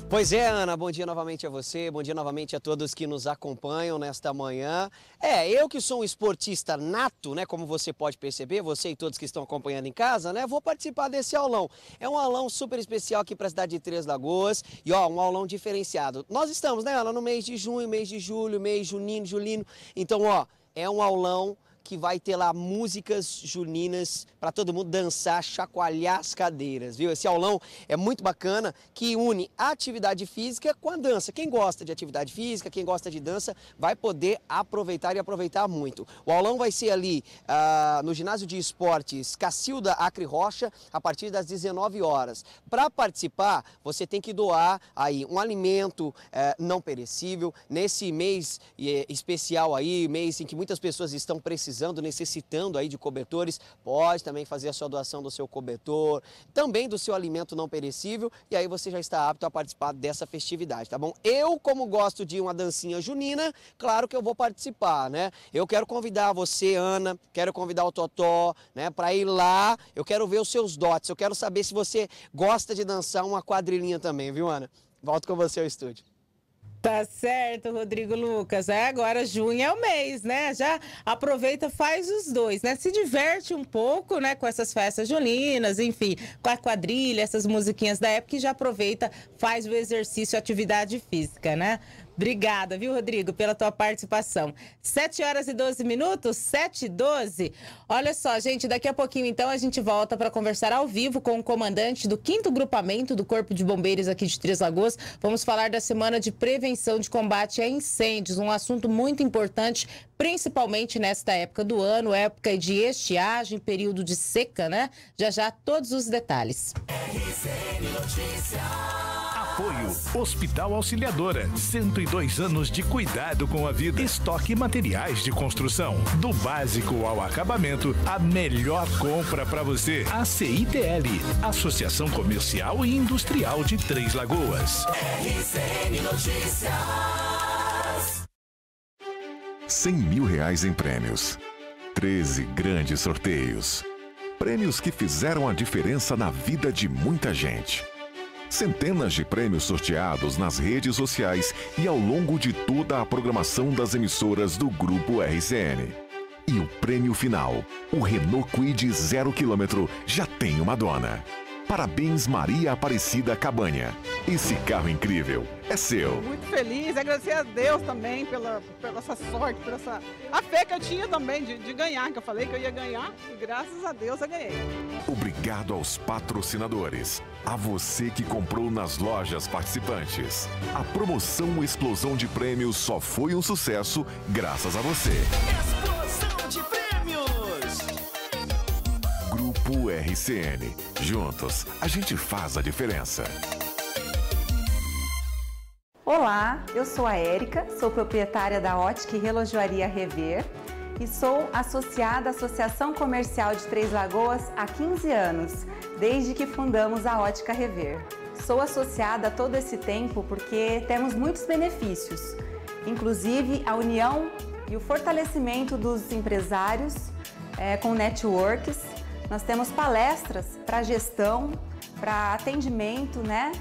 Pois é, Ana, bom dia novamente a você, bom dia novamente a todos que nos acompanham nesta manhã. É, eu que sou um esportista nato, né, como você pode perceber, você e todos que estão acompanhando em casa, né, vou participar desse aulão. É um aulão super especial aqui para a cidade de Três Lagoas e, ó, um aulão diferenciado. Nós estamos, né, Ana, no mês de junho, mês de julho, mês junino, julino, então, ó, é um aulão que vai ter lá músicas juninas para todo mundo dançar, chacoalhar as cadeiras, viu? Esse aulão é muito bacana, que une a atividade física com a dança. Quem gosta de atividade física, quem gosta de dança, vai poder aproveitar e aproveitar muito. O aulão vai ser ali ah, no ginásio de esportes Cacilda Acre Rocha, a partir das 19 horas. Para participar, você tem que doar aí um alimento eh, não perecível. Nesse mês eh, especial aí, mês em que muitas pessoas estão precisando, precisando, necessitando aí de cobertores, pode também fazer a sua doação do seu cobertor, também do seu alimento não perecível, e aí você já está apto a participar dessa festividade, tá bom? Eu, como gosto de uma dancinha junina, claro que eu vou participar, né? Eu quero convidar você, Ana, quero convidar o Totó, né, para ir lá, eu quero ver os seus dotes, eu quero saber se você gosta de dançar uma quadrilhinha também, viu, Ana? Volto com você ao estúdio. Tá certo, Rodrigo Lucas. É, agora junho é o mês, né? Já aproveita, faz os dois, né? Se diverte um pouco, né? Com essas festas juninas, enfim, com a quadrilha, essas musiquinhas da época e já aproveita, faz o exercício, atividade física, né? Obrigada, viu, Rodrigo, pela tua participação. 7 horas e 12 minutos, 7 e 12. Olha só, gente, daqui a pouquinho então a gente volta para conversar ao vivo com o comandante do 5 Grupamento do Corpo de Bombeiros aqui de Três Lagoas. Vamos falar da Semana de Prevenção de Combate a Incêndios, um assunto muito importante, principalmente nesta época do ano, época de estiagem, período de seca, né? Já já todos os detalhes. RCN Notícias. Apoio Hospital Auxiliadora. 102 anos de cuidado com a vida. Estoque materiais de construção. Do básico ao acabamento, a melhor compra para você. A CITL, Associação Comercial e Industrial de Três Lagoas. RCN Notícias. 100 mil reais em prêmios. 13 grandes sorteios. Prêmios que fizeram a diferença na vida de muita gente. Centenas de prêmios sorteados nas redes sociais e ao longo de toda a programação das emissoras do Grupo RCN. E o prêmio final, o Renault Quid 0km, já tem uma dona. Parabéns, Maria Aparecida Cabanha. Esse carro incrível é seu. Muito feliz, agradecer a Deus também pela, pela essa sorte, por essa. A fé que eu tinha também de, de ganhar, que eu falei que eu ia ganhar, e graças a Deus eu ganhei. Obrigado aos patrocinadores, a você que comprou nas lojas participantes. A promoção Explosão de Prêmios só foi um sucesso graças a você. Explosão de Prêmios! Papo RCN. Juntos, a gente faz a diferença. Olá, eu sou a Érica, sou proprietária da Ótica e Relojoaria Rever e sou associada à Associação Comercial de Três Lagoas há 15 anos, desde que fundamos a Ótica Rever. Sou associada todo esse tempo porque temos muitos benefícios, inclusive a união e o fortalecimento dos empresários é, com networks nós temos palestras para gestão, para atendimento, né?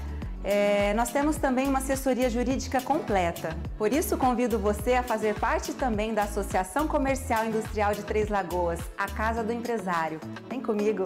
É, nós temos também uma assessoria jurídica completa. Por isso, convido você a fazer parte também da Associação Comercial Industrial de Três Lagoas, a Casa do Empresário. Vem comigo!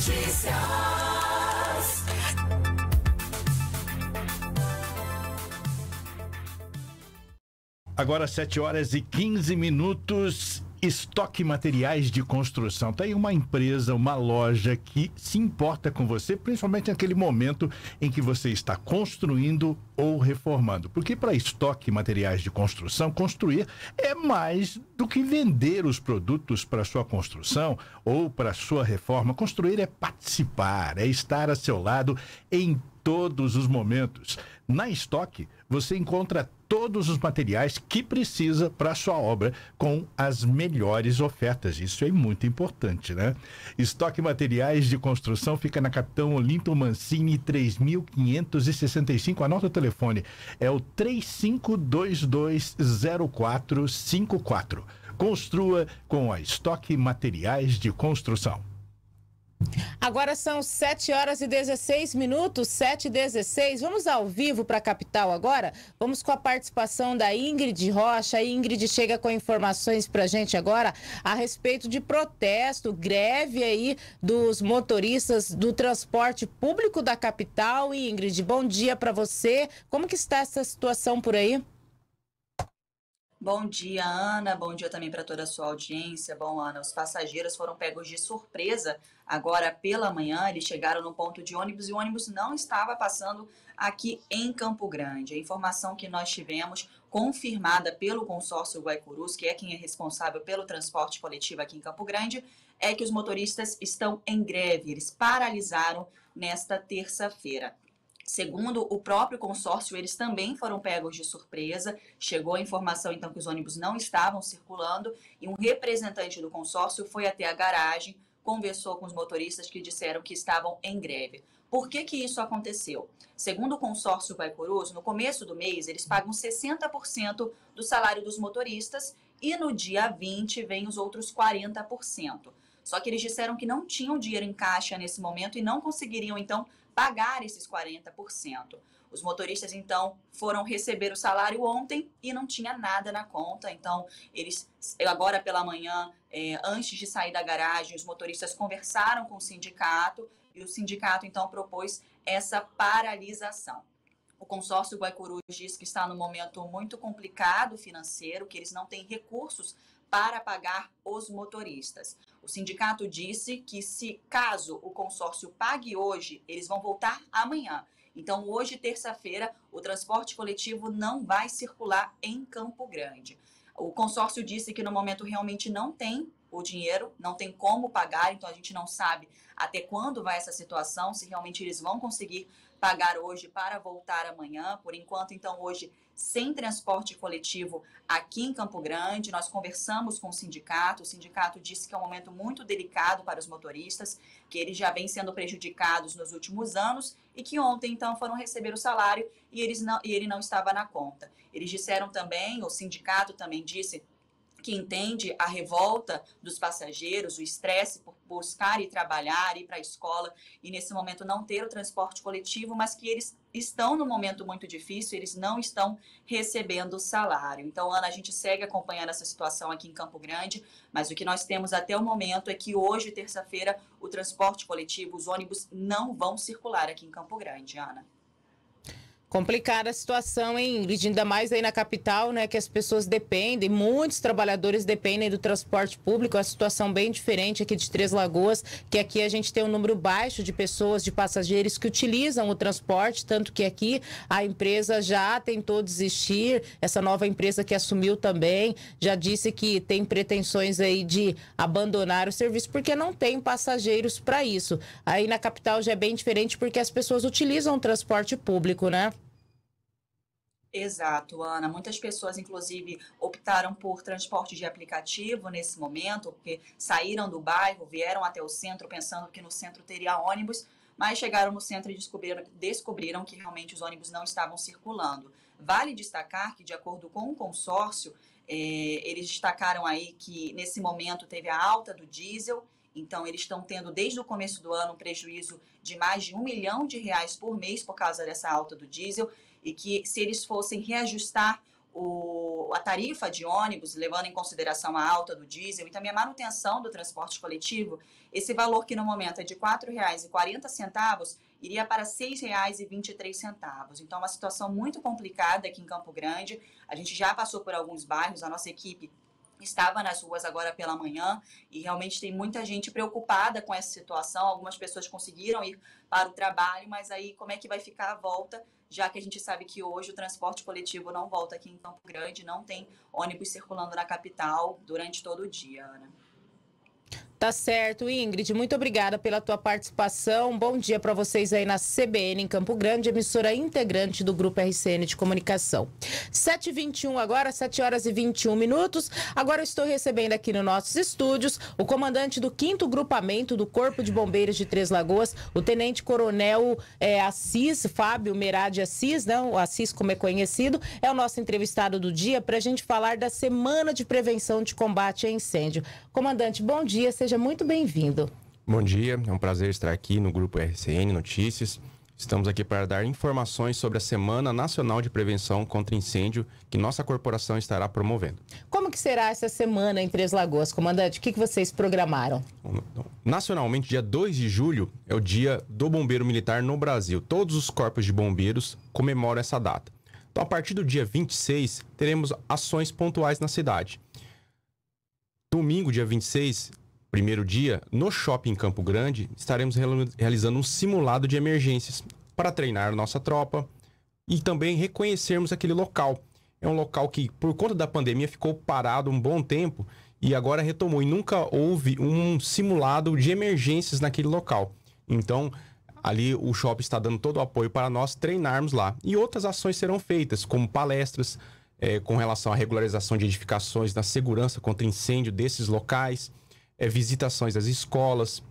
Notícias. Agora 7 horas e 15 minutos. Estoque Materiais de Construção. Tem tá uma empresa, uma loja que se importa com você, principalmente naquele momento em que você está construindo ou reformando. Porque para estoque materiais de construção, construir é mais do que vender os produtos para sua construção ou para sua reforma. Construir é participar, é estar a seu lado em todos os momentos. Na estoque, você encontra todos os materiais que precisa para sua obra com as melhores ofertas. Isso é muito importante, né? Estoque Materiais de Construção fica na Capitão Olinto Mancini 3565. Anota o telefone, é o 35220454. Construa com a Estoque Materiais de Construção. Agora são 7 horas e 16 minutos, 7 e 16. Vamos ao vivo para a capital agora? Vamos com a participação da Ingrid Rocha. A Ingrid chega com informações para a gente agora a respeito de protesto, greve aí dos motoristas do transporte público da capital. Ingrid, bom dia para você. Como que está essa situação por aí? Bom dia, Ana. Bom dia também para toda a sua audiência. Bom, Ana, os passageiros foram pegos de surpresa agora pela manhã. Eles chegaram no ponto de ônibus e o ônibus não estava passando aqui em Campo Grande. A informação que nós tivemos, confirmada pelo consórcio Guaicurus, que é quem é responsável pelo transporte coletivo aqui em Campo Grande, é que os motoristas estão em greve. Eles paralisaram nesta terça-feira. Segundo o próprio consórcio, eles também foram pegos de surpresa. Chegou a informação então que os ônibus não estavam circulando e um representante do consórcio foi até a garagem, conversou com os motoristas que disseram que estavam em greve. Por que, que isso aconteceu? Segundo o consórcio vai Baicoruso, no começo do mês eles pagam 60% do salário dos motoristas e no dia 20 vem os outros 40%. Só que eles disseram que não tinham dinheiro em caixa nesse momento e não conseguiriam, então, pagar esses 40%. Os motoristas, então, foram receber o salário ontem e não tinha nada na conta. Então, eles, agora pela manhã, é, antes de sair da garagem, os motoristas conversaram com o sindicato e o sindicato, então, propôs essa paralisação. O consórcio Guaicurus diz que está num momento muito complicado financeiro, que eles não têm recursos para pagar os motoristas. O sindicato disse que se caso o consórcio pague hoje, eles vão voltar amanhã. Então, hoje, terça-feira, o transporte coletivo não vai circular em Campo Grande. O consórcio disse que no momento realmente não tem o dinheiro, não tem como pagar, então a gente não sabe até quando vai essa situação, se realmente eles vão conseguir pagar hoje para voltar amanhã. Por enquanto, então, hoje sem transporte coletivo aqui em Campo Grande. Nós conversamos com o sindicato, o sindicato disse que é um momento muito delicado para os motoristas, que eles já vêm sendo prejudicados nos últimos anos e que ontem então foram receber o salário e, eles não, e ele não estava na conta. Eles disseram também, o sindicato também disse que entende a revolta dos passageiros, o estresse por buscar e trabalhar, ir para a escola e nesse momento não ter o transporte coletivo, mas que eles estão num momento muito difícil, eles não estão recebendo salário. Então, Ana, a gente segue acompanhando essa situação aqui em Campo Grande, mas o que nós temos até o momento é que hoje, terça-feira, o transporte coletivo, os ônibus não vão circular aqui em Campo Grande, Ana. Complicada a situação, hein, Ingrid? Ainda mais aí na capital, né? Que as pessoas dependem, muitos trabalhadores dependem do transporte público. A situação bem diferente aqui de Três Lagoas, que aqui a gente tem um número baixo de pessoas, de passageiros que utilizam o transporte, tanto que aqui a empresa já tentou desistir. Essa nova empresa que assumiu também já disse que tem pretensões aí de abandonar o serviço porque não tem passageiros para isso. Aí na capital já é bem diferente porque as pessoas utilizam o transporte público, né? Exato, Ana. Muitas pessoas, inclusive, optaram por transporte de aplicativo nesse momento, porque saíram do bairro, vieram até o centro pensando que no centro teria ônibus, mas chegaram no centro e descobriram, descobriram que realmente os ônibus não estavam circulando. Vale destacar que, de acordo com o consórcio, eh, eles destacaram aí que nesse momento teve a alta do diesel. Então, eles estão tendo desde o começo do ano um prejuízo de mais de um milhão de reais por mês por causa dessa alta do diesel e que se eles fossem reajustar o, a tarifa de ônibus, levando em consideração a alta do diesel e também a manutenção do transporte coletivo, esse valor que no momento é de R$ 4,40 iria para R$ 6,23. Então, é uma situação muito complicada aqui em Campo Grande. A gente já passou por alguns bairros, a nossa equipe Estava nas ruas agora pela manhã e realmente tem muita gente preocupada com essa situação. Algumas pessoas conseguiram ir para o trabalho, mas aí como é que vai ficar a volta, já que a gente sabe que hoje o transporte coletivo não volta aqui em Campo Grande, não tem ônibus circulando na capital durante todo o dia, Ana. Né? Tá certo, Ingrid. Muito obrigada pela tua participação. Bom dia para vocês aí na CBN em Campo Grande, emissora integrante do Grupo RCN de Comunicação. 7h21 agora, 7 horas e 21 minutos. Agora eu estou recebendo aqui nos nossos estúdios o comandante do 5 Grupamento do Corpo de Bombeiros de Três Lagoas, o Tenente Coronel é, Assis, Fábio Merade Assis, né? o Assis como é conhecido, é o nosso entrevistado do dia para a gente falar da Semana de Prevenção de Combate a Incêndio. Comandante, bom dia, seja Seja muito bem-vindo. Bom dia, é um prazer estar aqui no grupo RCN Notícias. Estamos aqui para dar informações sobre a Semana Nacional de Prevenção contra Incêndio que nossa corporação estará promovendo. Como que será essa semana em Três Lagoas, comandante? O que, que vocês programaram? Então, nacionalmente, dia 2 de julho é o dia do bombeiro militar no Brasil. Todos os corpos de bombeiros comemoram essa data. Então, a partir do dia 26, teremos ações pontuais na cidade. Domingo, dia 26, primeiro dia, no Shopping Campo Grande, estaremos realizando um simulado de emergências para treinar nossa tropa e também reconhecermos aquele local. É um local que, por conta da pandemia, ficou parado um bom tempo e agora retomou. E nunca houve um simulado de emergências naquele local. Então, ali o shopping está dando todo o apoio para nós treinarmos lá. E outras ações serão feitas, como palestras é, com relação à regularização de edificações, na segurança contra incêndio desses locais é, visitações às escolas.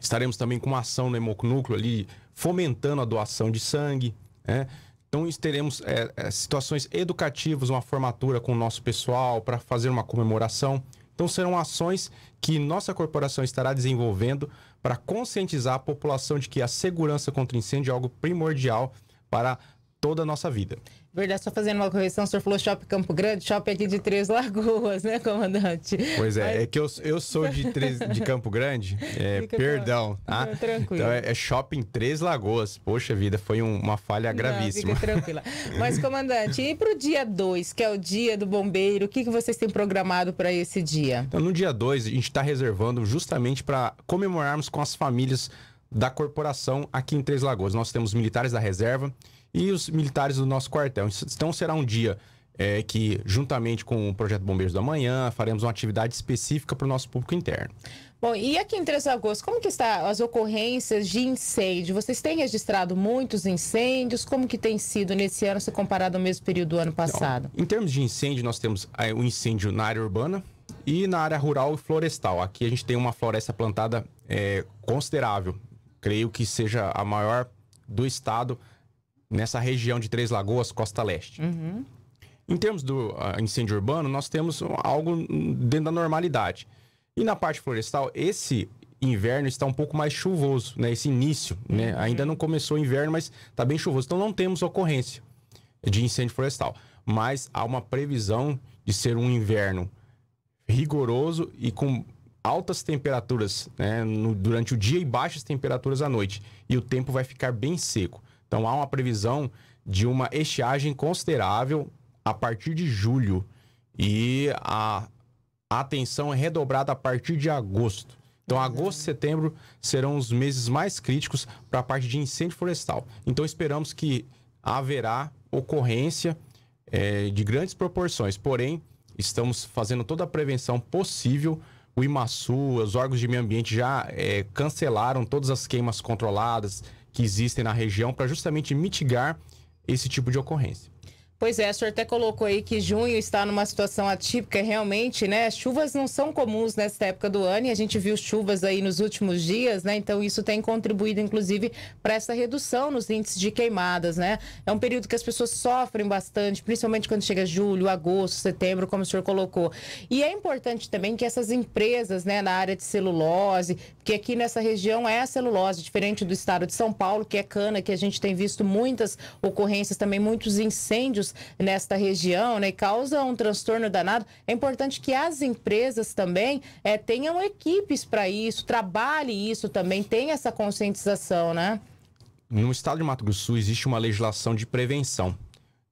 Estaremos também com uma ação no Núcleo ali, fomentando a doação de sangue. Né? Então, teremos é, é, situações educativas, uma formatura com o nosso pessoal para fazer uma comemoração. Então, serão ações que nossa corporação estará desenvolvendo para conscientizar a população de que a segurança contra incêndio é algo primordial para toda a nossa vida. Verdade, só fazendo uma correção, o senhor falou shopping Campo Grande, shopping é aqui de Três Lagoas, né, comandante? Pois é, Mas... é que eu, eu sou de, três, de Campo Grande, é, perdão, tá? Não, tranquilo. Então é, é, shopping Três Lagoas, poxa vida, foi um, uma falha gravíssima. Não, tranquila. Mas, comandante, e para o dia 2, que é o dia do bombeiro, o que, que vocês têm programado para esse dia? Então, no dia 2, a gente está reservando justamente para comemorarmos com as famílias da corporação aqui em Três Lagoas. Nós temos militares da reserva, e os militares do nosso quartel. Então será um dia é, que, juntamente com o Projeto Bombeiros da Manhã, faremos uma atividade específica para o nosso público interno. Bom, e aqui em Três Lagoas, como que está as ocorrências de incêndio? Vocês têm registrado muitos incêndios? Como que tem sido nesse ano, se comparado ao mesmo período do ano passado? Então, em termos de incêndio, nós temos é, o um incêndio na área urbana e na área rural e florestal. Aqui a gente tem uma floresta plantada é, considerável. Creio que seja a maior do estado nessa região de Três Lagoas, Costa Leste. Uhum. Em termos do ah, incêndio urbano, nós temos algo dentro da normalidade. E na parte florestal, esse inverno está um pouco mais chuvoso, né? Esse início, né? Uhum. Ainda não começou o inverno, mas está bem chuvoso. Então não temos ocorrência de incêndio florestal. Mas há uma previsão de ser um inverno rigoroso e com altas temperaturas né, no, durante o dia e baixas temperaturas à noite. E o tempo vai ficar bem seco. Então há uma previsão de uma estiagem considerável a partir de julho e a atenção é redobrada a partir de agosto. Então, agosto e setembro serão os meses mais críticos para a parte de incêndio florestal. Então, esperamos que haverá ocorrência é, de grandes proporções. Porém, estamos fazendo toda a prevenção possível. O Imaçu, os órgãos de meio ambiente já é, cancelaram todas as queimas controladas, que existem na região para justamente mitigar esse tipo de ocorrência. Pois é, o senhor até colocou aí que junho está numa situação atípica, realmente, né? Chuvas não são comuns nesta época do ano e a gente viu chuvas aí nos últimos dias, né? Então isso tem contribuído, inclusive, para essa redução nos índices de queimadas, né? É um período que as pessoas sofrem bastante, principalmente quando chega julho, agosto, setembro, como o senhor colocou. E é importante também que essas empresas, né, na área de celulose, que aqui nessa região é a celulose, diferente do estado de São Paulo, que é cana, que a gente tem visto muitas ocorrências também, muitos incêndios nesta região né, e causa um transtorno danado. É importante que as empresas também é, tenham equipes para isso, trabalhe isso também, tenha essa conscientização, né? No estado de Mato Grosso Sul existe uma legislação de prevenção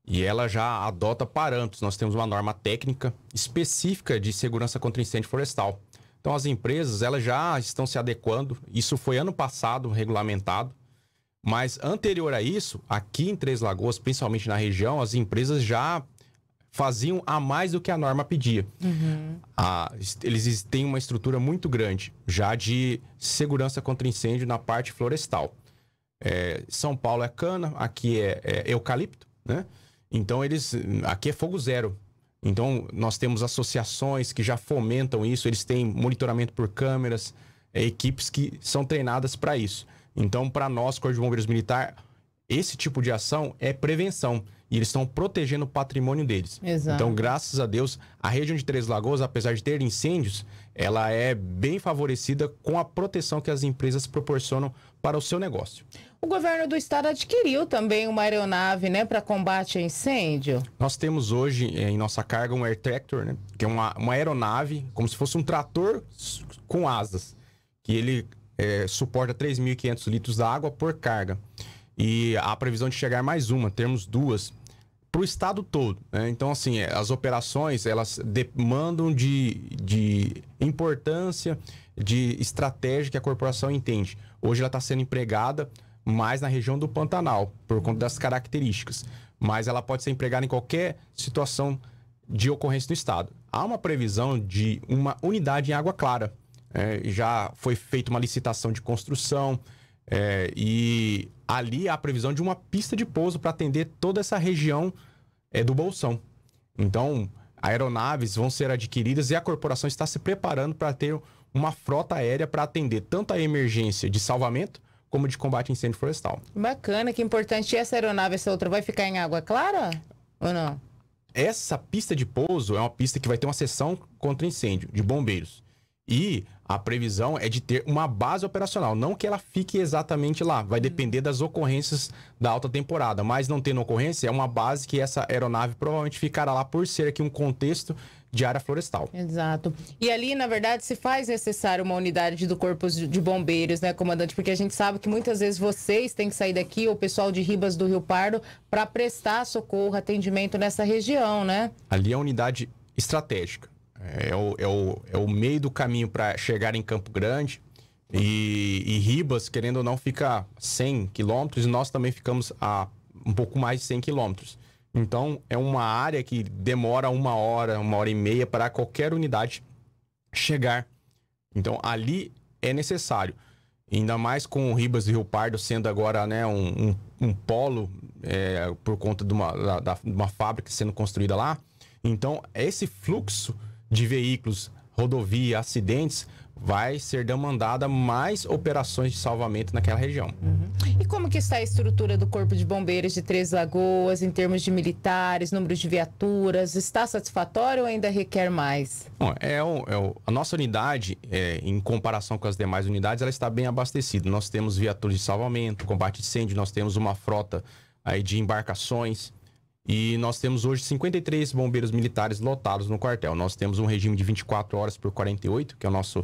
e ela já adota parâmetros. Nós temos uma norma técnica específica de segurança contra incêndio florestal. Então as empresas elas já estão se adequando. Isso foi ano passado regulamentado. Mas anterior a isso, aqui em Três Lagoas, principalmente na região, as empresas já faziam a mais do que a norma pedia. Uhum. eles têm uma estrutura muito grande, já de segurança contra incêndio na parte florestal. É, São Paulo é cana, aqui é, é, eucalipto, né? Então eles. Aqui é fogo zero. Então nós temos associações que já fomentam isso, eles têm monitoramento por câmeras, é, equipes que são treinadas para isso. Então, para nós, Corpo de Bombeiros Militar, esse tipo de ação é prevenção. E eles estão protegendo o patrimônio deles. Exato. Então, graças a Deus, a região de Três Lagoas, apesar de ter incêndios, ela é bem favorecida com a proteção que as empresas proporcionam para o seu negócio. O governo do estado adquiriu também uma aeronave né, para combate a incêndio? Nós temos hoje eh, em nossa carga um Air Tractor, né, que é uma, uma aeronave, como se fosse um trator com asas, que ele é, suporta 3.500 litros de água por carga. E há previsão de chegar mais uma, termos duas para o estado todo. Né? Então, assim, é, as operações elas demandam de, de importância, de estratégia que a corporação entende. Hoje ela está sendo empregada mais na região do Pantanal, por conta das características. Mas ela pode ser empregada em qualquer situação de ocorrência no estado. Há uma previsão de uma unidade em água clara é, já foi feita uma licitação de construção é, e ali há a previsão de uma pista de pouso para atender toda essa região é, do Bolsão. Então, aeronaves vão ser adquiridas e a corporação está se preparando para ter uma frota aérea para atender tanto a emergência de salvamento como de combate a incêndio florestal. Bacana, que importante. E essa aeronave, essa outra, vai ficar em água clara ou não? Essa pista de pouso é uma pista que vai ter uma seção contra incêndio de bombeiros. E a previsão é de ter uma base operacional, não que ela fique exatamente lá, vai uhum. depender das ocorrências da alta temporada, mas não tendo ocorrência, é uma base que essa aeronave provavelmente ficará lá por ser aqui um contexto de área florestal. Exato. E ali, na verdade, se faz necessário uma unidade do Corpo de Bombeiros, né, comandante? Porque a gente sabe que muitas vezes vocês têm que sair daqui, ou o pessoal de Ribas do Rio Pardo, para prestar socorro, atendimento nessa região, né? Ali é a unidade estratégica. É, é o, é o, é o meio do caminho para chegar em Campo Grande. E, e, Ribas, querendo ou não, fica 100 quilômetros e nós também ficamos a um pouco mais de 100 quilômetros. Então, é uma área que demora uma hora, uma hora e meia para qualquer unidade chegar. Então, ali é necessário. Ainda mais com o Ribas e Rio Pardo sendo agora né, um, um, um polo é, por conta de uma, da, da, uma fábrica sendo construída lá. Então, esse fluxo de veículos, rodovia, acidentes, vai ser demandada mais operações de salvamento naquela região. Uhum. E como que está a estrutura do Corpo de Bombeiros de Três Lagoas em termos de militares, número de viaturas? Está satisfatório ou ainda requer mais? Bom, é, é a nossa unidade, é, em comparação com as demais unidades, ela está bem abastecida. Nós temos viaturas de salvamento, combate de incêndio, nós temos uma frota aí de embarcações, e nós temos hoje 53 bombeiros militares lotados no quartel. Nós temos um regime de 24 horas por 48, que é a nossa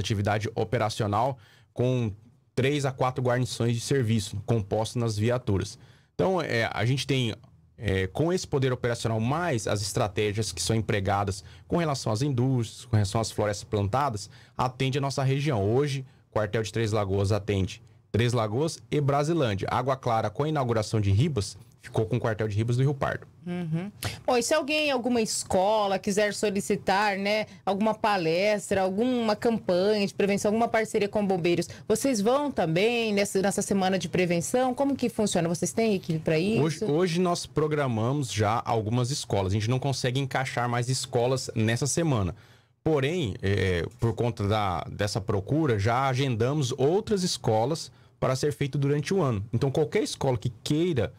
atividade operacional, com 3 a 4 guarnições de serviço compostas nas viaturas. Então, é, a gente tem, é, com esse poder operacional, mais as estratégias que são empregadas com relação às indústrias, com relação às florestas plantadas, atende a nossa região. Hoje, o quartel de Três Lagoas atende Três Lagoas e Brasilândia. Água Clara, com a inauguração de Ribas, Ficou com o quartel de Ribas do Rio Pardo. Uhum. Bom, e se alguém, alguma escola, quiser solicitar, né, alguma palestra, alguma campanha de prevenção, alguma parceria com bombeiros, vocês vão também nessa, nessa semana de prevenção? Como que funciona? Vocês têm equipe para isso? Hoje, hoje nós programamos já algumas escolas. A gente não consegue encaixar mais escolas nessa semana. Porém, é, por conta da, dessa procura, já agendamos outras escolas para ser feito durante o ano. Então, qualquer escola que queira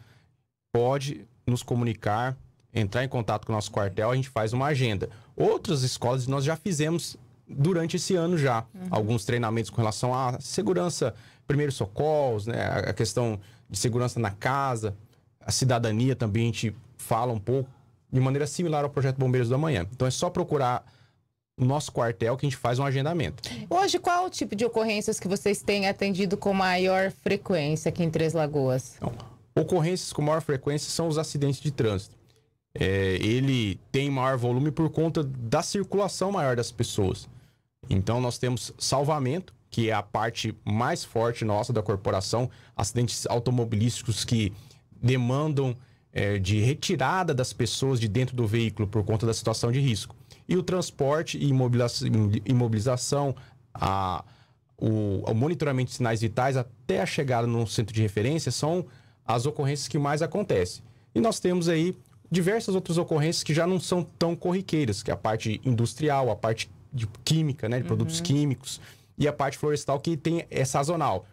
pode nos comunicar, entrar em contato com o nosso quartel, a gente faz uma agenda. Outras escolas nós já fizemos durante esse ano já uhum. alguns treinamentos com relação à segurança, primeiros socorros, né, a questão de segurança na casa, a cidadania também a gente fala um pouco de maneira similar ao projeto Bombeiros da Manhã. Então é só procurar nosso quartel que a gente faz um agendamento. Hoje, qual o tipo de ocorrências que vocês têm atendido com maior frequência aqui em Três Lagoas? Então, Ocorrências com maior frequência são os acidentes de trânsito. É, ele tem maior volume por conta da circulação maior das pessoas. Então nós temos salvamento, que é a parte mais forte nossa da corporação, acidentes automobilísticos que demandam é, de retirada das pessoas de dentro do veículo por conta da situação de risco. E o transporte e imobilização, a, o, o monitoramento de sinais vitais até a chegada no centro de referência são as ocorrências que mais acontecem. E nós temos aí diversas outras ocorrências que já não são tão corriqueiras, que é a parte industrial, a parte de química, né, de uhum. produtos químicos, e a parte florestal que tem é sazonal.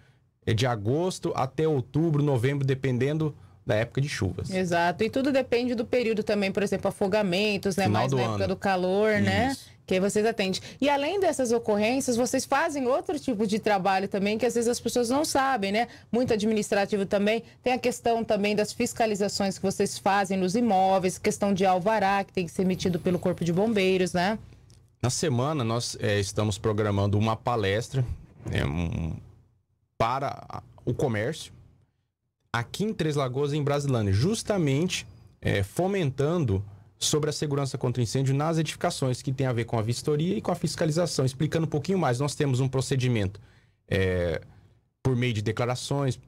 É de agosto até outubro, novembro, dependendo da época de chuvas. Exato. E tudo depende do período também, por exemplo, afogamentos, né? Final Mais na época do calor, né? Isso. né? que vocês atendem. E além dessas ocorrências, vocês fazem outro tipo de trabalho também, que às vezes as pessoas não sabem, né? Muito administrativo também. Tem a questão também das fiscalizações que vocês fazem nos imóveis, questão de alvará, que tem que ser emitido pelo Corpo de Bombeiros, né? Na semana, nós é, estamos programando uma palestra é, um, para o comércio aqui em Três Lagoas, em Brasilândia, justamente é, fomentando sobre a segurança contra incêndio nas edificações, que tem a ver com a vistoria e com a fiscalização. Explicando um pouquinho mais, nós temos um procedimento é, por meio de declarações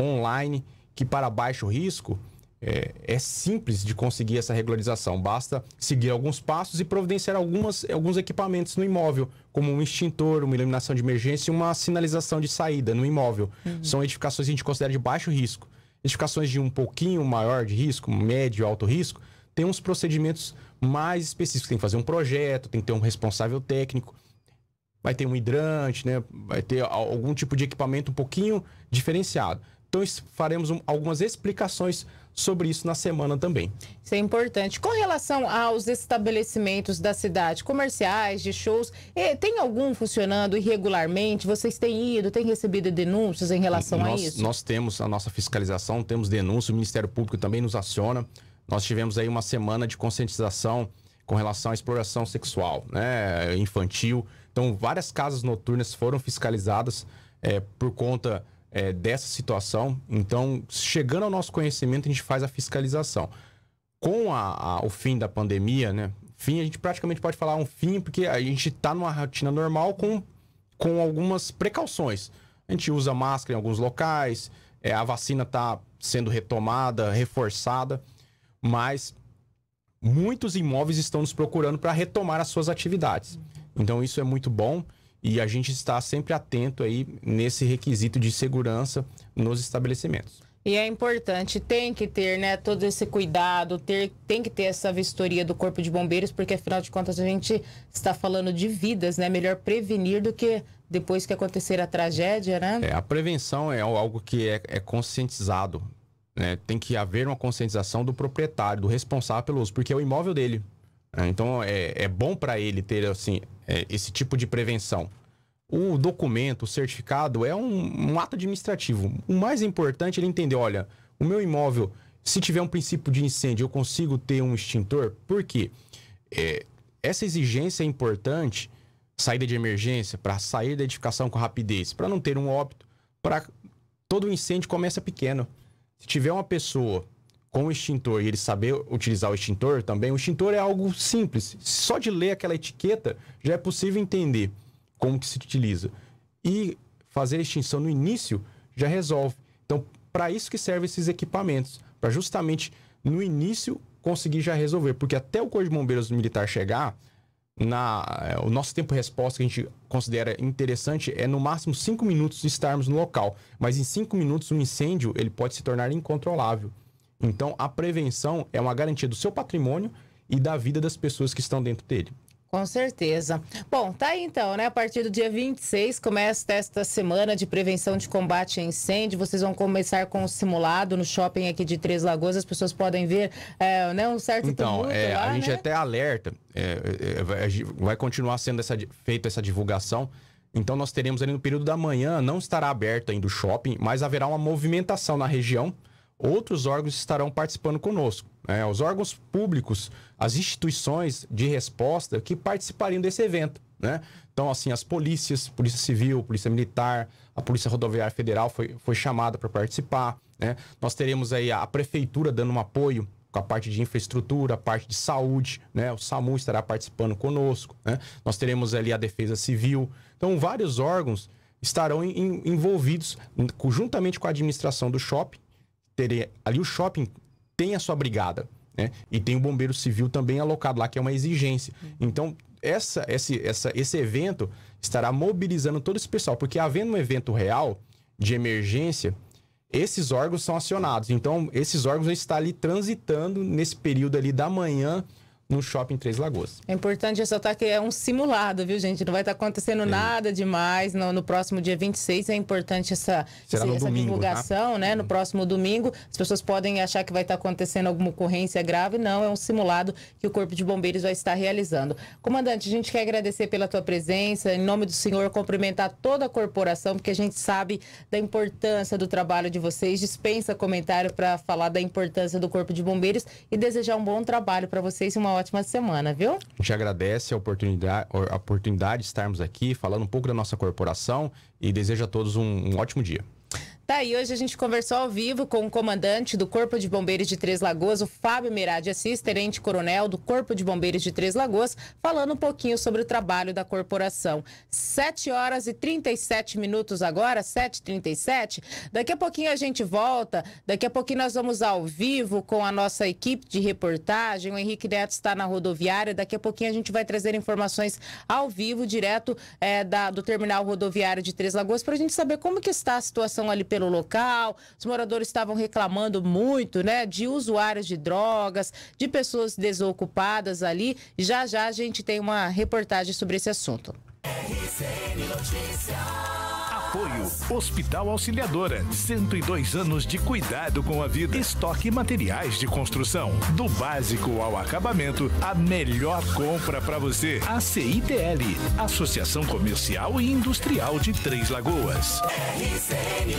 online que, para baixo risco, é, é, simples de conseguir essa regularização. Basta seguir alguns passos e providenciar algumas, alguns equipamentos no imóvel, como um extintor, uma iluminação de emergência e uma sinalização de saída no imóvel. Uhum. São edificações que a gente considera de baixo risco. Edificações de um pouquinho maior de risco, médio, alto risco, tem uns procedimentos mais específicos. Tem que fazer um projeto, tem que ter um responsável técnico, vai ter um hidrante, né? vai ter algum tipo de equipamento um pouquinho diferenciado. Então, faremos um, algumas explicações sobre isso na semana também. Isso é importante. Com relação aos estabelecimentos da cidade, comerciais, de shows, eh, tem algum funcionando irregularmente? Vocês têm ido, têm recebido denúncias em relação nós, a isso? Nós temos a nossa fiscalização, temos denúncia, o Ministério Público também nos aciona. Nós tivemos aí uma semana de conscientização com relação à exploração sexual, né, infantil. Então, várias casas noturnas foram fiscalizadas é, por conta é, dessa situação. Então, chegando ao nosso conhecimento, a gente faz a fiscalização. Com a, a, o fim da pandemia, né? Fim, a gente praticamente pode falar um fim, porque a gente está numa rotina normal com, com algumas precauções. A gente usa máscara em alguns locais, é, a vacina está sendo retomada, reforçada mas muitos imóveis estão nos procurando para retomar as suas atividades. Então isso é muito bom e a gente está sempre atento aí nesse requisito de segurança nos estabelecimentos. E é importante, tem que ter, né, todo esse cuidado, ter, tem que ter essa vistoria do Corpo de Bombeiros, porque afinal de contas a gente está falando de vidas, né? Melhor prevenir do que depois que acontecer a tragédia, né? É, a prevenção é algo que é, é conscientizado né? Tem que haver uma conscientização do proprietário, do responsável pelo uso, porque é o imóvel dele. Né? Então é, é bom para ele ter assim é, esse tipo de prevenção. O documento, o certificado é um, um ato administrativo. O mais importante é ele entender, olha, o meu imóvel, se tiver um princípio de incêndio, eu consigo ter um extintor? Por quê? É, essa exigência é importante, saída de emergência, para sair da edificação com rapidez, para não ter um óbito, para todo incêndio começa pequeno. Se tiver uma pessoa com extintor e ele saber utilizar o extintor também, o extintor é algo simples. Só de ler aquela etiqueta já é possível entender como que se utiliza. E fazer extinção no início já resolve. Então, para isso que servem esses equipamentos, para justamente no início conseguir já resolver, porque até o Corpo de Bombeiros Militar chegar, na é, o nosso tempo resposta que a gente considera interessante é no máximo 5 minutos estarmos no local, mas em 5 minutos um incêndio ele pode se tornar incontrolável. Então a prevenção é uma garantia do seu patrimônio e da vida das pessoas que estão dentro dele. Com certeza. Bom, tá aí então, né? A partir do dia 26 começa esta semana de prevenção de combate a incêndio. Vocês vão começar com o simulado no shopping aqui de Três Lagoas. As pessoas podem ver é, né, um certo Então, é, lá, a gente né? É até alerta, é, é, é vai, vai continuar sendo essa, feita essa divulgação. Então, nós teremos ali no período da manhã, não estará aberto ainda o shopping, mas haverá uma movimentação na região outros órgãos estarão participando conosco. Né? Os órgãos públicos, as instituições de resposta que participariam desse evento. Né? Então, assim, as polícias, Polícia Civil, Polícia Militar, a Polícia Rodoviária Federal foi, foi chamada para participar. Né? Nós teremos aí a, Prefeitura dando um apoio com a parte de infraestrutura, a parte de saúde, né? O SAMU estará participando conosco, né? Nós teremos ali a Defesa Civil. Então, vários órgãos estarão em, envolvidos juntamente com a administração do shopping, terem. Ali o shopping tem a sua brigada, né? E tem o bombeiro civil também alocado lá, que é uma exigência. Uhum. Então, essa, esse, essa, esse evento estará mobilizando todo esse pessoal, porque havendo um evento real de emergência, esses órgãos são acionados. Então, esses órgãos vão estar ali transitando nesse período ali da manhã no shopping Três Lagoas. É importante ressaltar que é um simulado, viu, gente? Não vai estar tá acontecendo é. nada demais no, no, próximo dia 26. É importante essa, essa domingo, tá? divulgação, tá? né? No uhum. próximo domingo. As pessoas podem achar que vai estar tá acontecendo alguma ocorrência grave. Não, é um simulado que o Corpo de Bombeiros vai estar realizando. Comandante, a gente quer agradecer pela tua presença. Em nome do senhor, cumprimentar toda a corporação, porque a gente sabe da importância do trabalho de vocês. Dispensa comentário para falar da importância do Corpo de Bombeiros e desejar um bom trabalho para vocês e uma ótima ótima semana, viu? A gente agradece a oportunidade, a oportunidade de estarmos aqui falando um pouco da nossa corporação e deseja a todos um, um ótimo dia. Tá aí, hoje a gente conversou ao vivo com o comandante do Corpo de Bombeiros de Três Lagoas, o Fábio Mirade Assis, coronel do Corpo de Bombeiros de Três Lagoas, falando um pouquinho sobre o trabalho da corporação. 7 horas e 37 minutos agora, 7h37. Daqui a pouquinho a gente volta, daqui a pouquinho nós vamos ao vivo com a nossa equipe de reportagem. O Henrique Neto está na rodoviária, daqui a pouquinho a gente vai trazer informações ao vivo, direto é, da, do terminal rodoviário de Três Lagoas, para a gente saber como que está a situação ali pelo no local. Os moradores estavam reclamando muito, né, de usuários de drogas, de pessoas desocupadas ali. Já já a gente tem uma reportagem sobre esse assunto. RCN Notícias. Apoio Hospital Auxiliadora, 102 anos de cuidado com a vida. Estoque materiais de construção, do básico ao acabamento, a melhor compra para você. A CITL, Associação Comercial e Industrial de Três Lagoas. RCN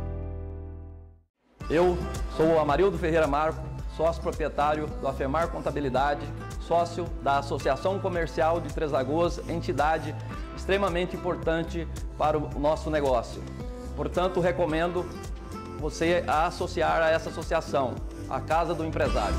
Eu sou o Amarildo Ferreira Marco, sócio proprietário do Afemar Contabilidade, sócio da Associação Comercial de Três Lagoas, entidade extremamente importante para o nosso negócio. Portanto, recomendo você a associar a essa associação, a Casa do Empresário.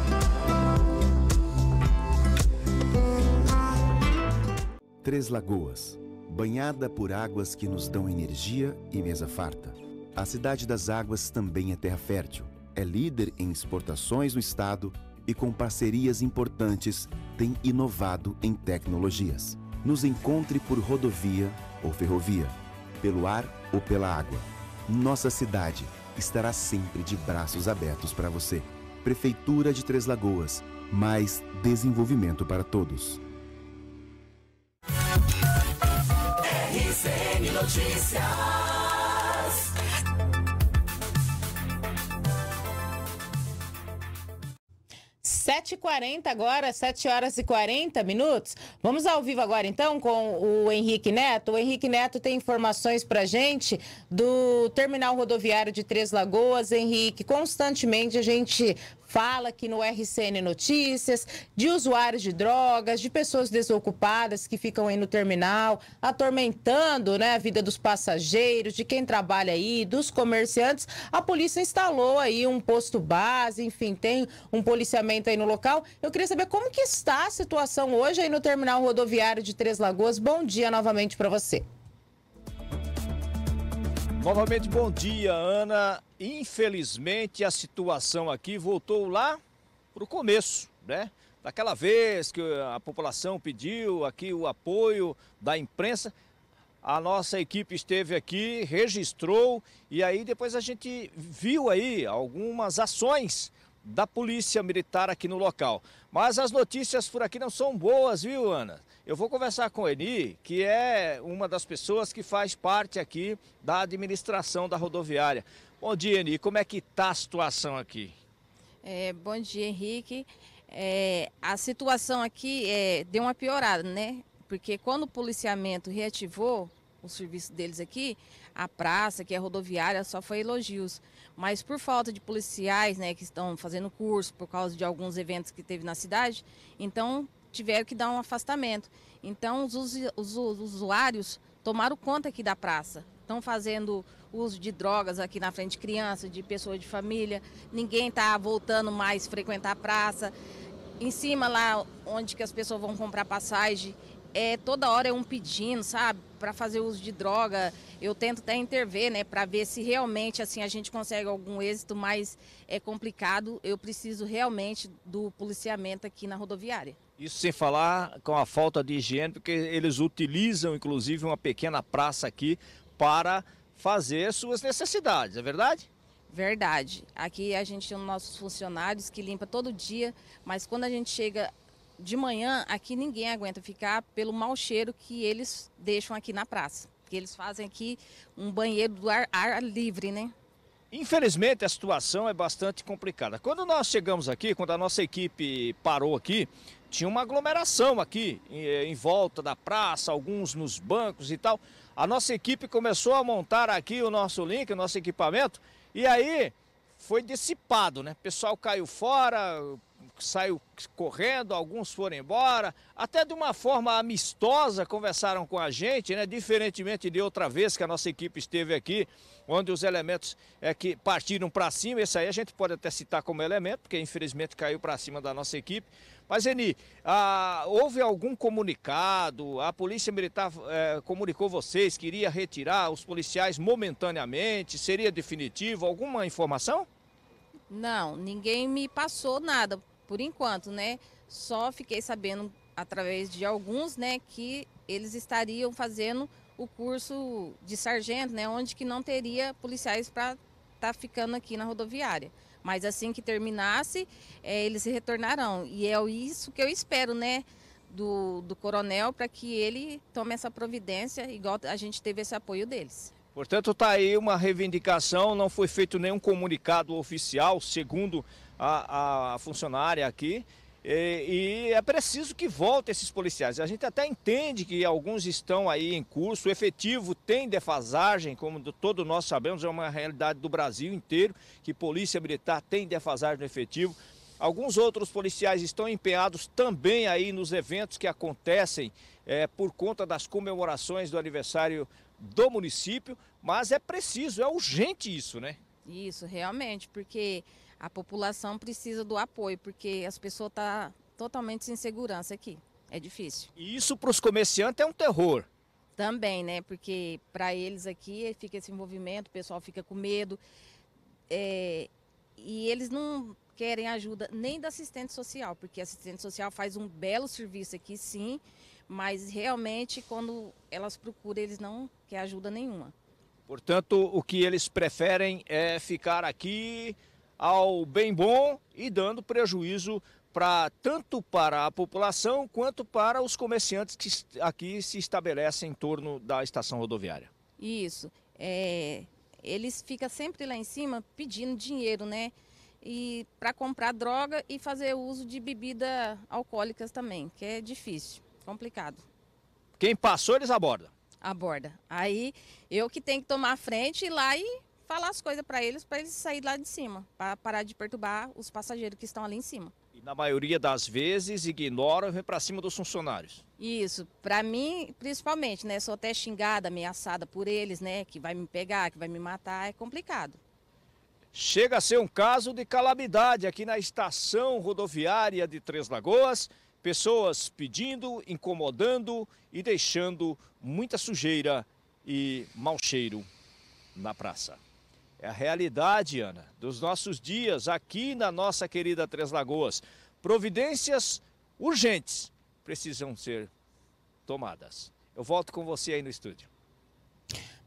Três Lagoas, banhada por águas que nos dão energia e mesa farta. A Cidade das Águas também é terra fértil. É líder em exportações no estado e, com parcerias importantes, tem inovado em tecnologias. Nos encontre por rodovia ou ferrovia, pelo ar ou pela água. Nossa cidade estará sempre de braços abertos para você. Prefeitura de Três Lagoas mais desenvolvimento para todos. RCN Notícias. 7h40 agora, 7 horas e 40 minutos. Vamos ao vivo agora então com o Henrique Neto. O Henrique Neto tem informações para gente do terminal rodoviário de Três Lagoas. Henrique, constantemente a gente fala aqui no RCN Notícias, de usuários de drogas, de pessoas desocupadas que ficam aí no terminal, atormentando né, a vida dos passageiros, de quem trabalha aí, dos comerciantes. A polícia instalou aí um posto base, enfim, tem um policiamento aí no local. Eu queria saber como que está a situação hoje aí no terminal rodoviário de Três Lagoas. Bom dia novamente para você. Novamente, bom dia, Ana. Infelizmente, a situação aqui voltou lá para o começo, né? Daquela vez que a população pediu aqui o apoio da imprensa, a nossa equipe esteve aqui, registrou e aí depois a gente viu aí algumas ações da polícia militar aqui no local. Mas as notícias por aqui não são boas, viu, Ana? Eu vou conversar com o Eni, que é uma das pessoas que faz parte aqui da administração da rodoviária. Bom dia, Eni. Como é que está a situação aqui? É, bom dia, Henrique. É, a situação aqui é, deu uma piorada, né? Porque quando o policiamento reativou o serviço deles aqui, a praça, que é rodoviária, só foi elogios. Mas por falta de policiais, né, que estão fazendo curso por causa de alguns eventos que teve na cidade, então tiveram que dar um afastamento. Então, os, os, os usuários tomaram conta aqui da praça. Estão fazendo uso de drogas aqui na frente de crianças, de pessoas de família. Ninguém está voltando mais frequentar a praça. Em cima lá, onde que as pessoas vão comprar passagem, é, toda hora é um pedindo, sabe, para fazer uso de droga. Eu tento até intervir, né, para ver se realmente assim a gente consegue algum êxito, mas é complicado. Eu preciso realmente do policiamento aqui na rodoviária. Isso sem falar com a falta de higiene, porque eles utilizam inclusive uma pequena praça aqui para fazer suas necessidades, é verdade? Verdade. Aqui a gente tem nossos funcionários que limpa todo dia, mas quando a gente chega de manhã, aqui ninguém aguenta ficar pelo mau cheiro que eles deixam aqui na praça. Que eles fazem aqui um banheiro do ar, ar livre, né? Infelizmente a situação é bastante complicada. Quando nós chegamos aqui, quando a nossa equipe parou aqui, tinha uma aglomeração aqui eh, em, volta da praça, alguns nos bancos e tal. A nossa equipe começou a montar aqui o nosso link, o nosso equipamento, e aí foi dissipado, né? O pessoal caiu fora, saiu correndo, alguns foram embora, até de uma forma amistosa conversaram com a gente, né? Diferentemente de outra vez que a nossa equipe esteve aqui, onde os elementos é que partiram para cima, esse aí a gente pode até citar como elemento, porque infelizmente caiu para cima da nossa equipe. Mas, Eni, ah, houve algum comunicado? A Polícia Militar eh, comunicou vocês que iria retirar os policiais momentaneamente? Seria definitivo? Alguma informação? Não, ninguém me passou nada por enquanto, né? Só fiquei sabendo através de alguns, né, que eles estariam fazendo o curso de sargento, né, onde que não teria policiais para estar tá ficando aqui na rodoviária. Mas assim que terminasse, é, eles retornarão. E é isso que eu espero, né? Do, do coronel para que ele tome essa providência, igual a gente teve esse apoio deles. Portanto, está aí uma reivindicação, não foi feito nenhum comunicado oficial, segundo a, a funcionária aqui, e, e, é preciso que voltem esses policiais. A gente até entende que alguns estão aí em curso, o efetivo tem defasagem, como todos nós sabemos, é uma realidade do Brasil inteiro, que polícia militar tem defasagem no efetivo. Alguns outros policiais estão empenhados também aí nos eventos que acontecem é, por conta das comemorações do aniversário do município, mas é preciso, é urgente isso, né? Isso, realmente, porque a população precisa do apoio, porque as pessoas estão tá totalmente sem segurança aqui. É difícil. E isso para os comerciantes é um terror. Também, né? Porque para eles aqui eh, fica esse envolvimento, o pessoal fica com medo. É, e eles não querem ajuda nem da assistente social, porque a assistente social faz um belo serviço aqui, sim, mas realmente quando elas procuram, eles não querem ajuda nenhuma. Portanto, o que eles preferem é ficar aqui ao bem bom e dando prejuízo para tanto para a população quanto para os comerciantes que aqui se estabelecem em torno da estação rodoviária. Isso. É, eles ficam sempre lá em cima pedindo dinheiro, né? E para comprar droga e fazer uso de bebidas alcoólicas também, que é difícil, complicado. Quem passou, eles abordam? Aborda. Aí eu que tenho que tomar a frente ir lá e falar as coisas para eles, para eles sair lá de cima, para parar de perturbar os passageiros que estão ali em cima. E na maioria das vezes ignoram e vem para cima dos funcionários. Isso, para mim principalmente, né? Sou até xingada, ameaçada por eles, né? Que vai me pegar, que vai me matar, é complicado. Chega a ser um caso de calamidade aqui na estação rodoviária de Três Lagoas. Pessoas pedindo, incomodando e deixando muita sujeira e mau cheiro na praça é a realidade, Ana, dos nossos dias aqui na nossa querida Três Lagoas. Providências urgentes precisam ser tomadas. Eu volto com você aí no estúdio.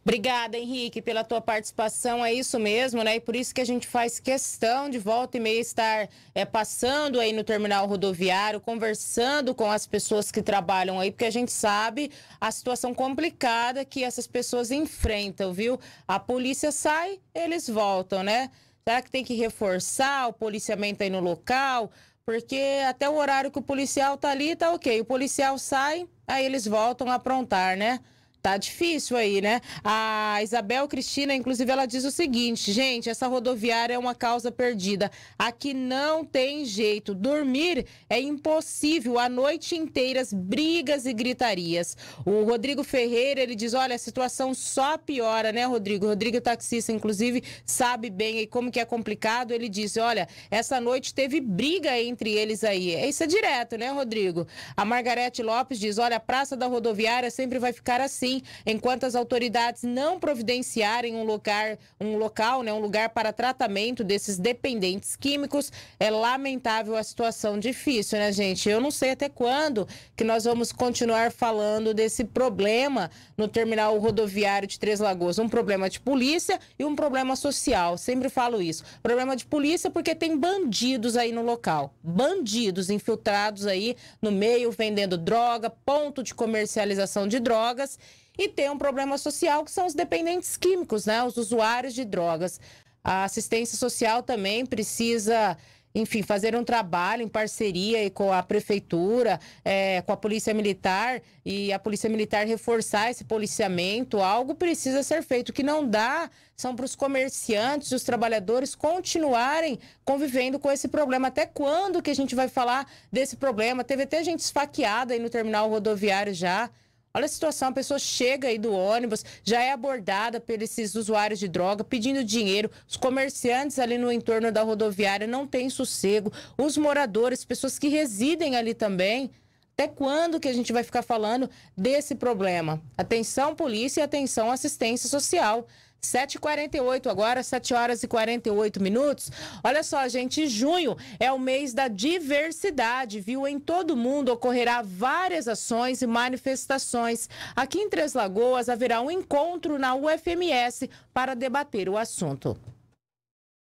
Obrigada, Henrique, pela tua participação. É isso mesmo, né? E por isso que a gente faz questão de volta e meia estar é, passando aí no terminal rodoviário, conversando com as pessoas que trabalham aí, porque a gente sabe a situação complicada que essas pessoas enfrentam, viu? A polícia sai, eles voltam, né? Será que tem que reforçar o policiamento aí no local? Porque até o horário que o policial tá ali, tá ok. O policial sai, aí eles voltam a aprontar, né? Tá difícil aí, né? A Isabel Cristina, inclusive, ela diz o seguinte: gente, essa rodoviária é uma causa perdida. Aqui não tem jeito. Dormir é impossível. A noite inteira, brigas e gritarias. O Rodrigo Ferreira, ele diz: olha, a situação só piora, né, Rodrigo? O Rodrigo, taxista, inclusive, sabe bem aí como que é complicado. Ele diz: olha, essa noite teve briga entre eles aí. Isso é direto, né, Rodrigo? A Margarete Lopes diz: olha, a praça da rodoviária sempre vai ficar assim enquanto as autoridades não providenciarem um lugar, um local, né, um lugar para tratamento desses dependentes químicos, é lamentável a situação difícil, né, gente? Eu não sei até quando que nós vamos continuar falando desse problema no terminal rodoviário de Três Lagoas, um problema de polícia e um problema social. Sempre falo isso. Problema de polícia porque tem bandidos aí no local. Bandidos infiltrados aí no meio vendendo droga, ponto de comercialização de drogas e tem um problema social que são os dependentes químicos, né? Os usuários de drogas. A assistência social também precisa enfim, fazer um trabalho em parceria com a prefeitura, é, com a polícia militar e a polícia militar reforçar esse policiamento. Algo precisa ser feito. O que não dá são para os comerciantes, os trabalhadores continuarem convivendo com esse problema. Até quando que a gente vai falar desse problema? Teve até gente esfaqueada aí no terminal rodoviário já. Olha a situação, a pessoa chega aí do ônibus, já é abordada por esses usuários de droga pedindo dinheiro. Os comerciantes ali no entorno da rodoviária não têm sossego. Os moradores, pessoas que residem ali também. Até quando que a gente vai ficar falando desse problema? Atenção polícia e atenção assistência social. 7h48 agora, 7 horas e 48 minutos. Olha só, gente, junho é o mês da diversidade, viu? Em todo mundo ocorrerá várias ações e manifestações. Aqui em Três Lagoas haverá um encontro na UFMS para debater o assunto.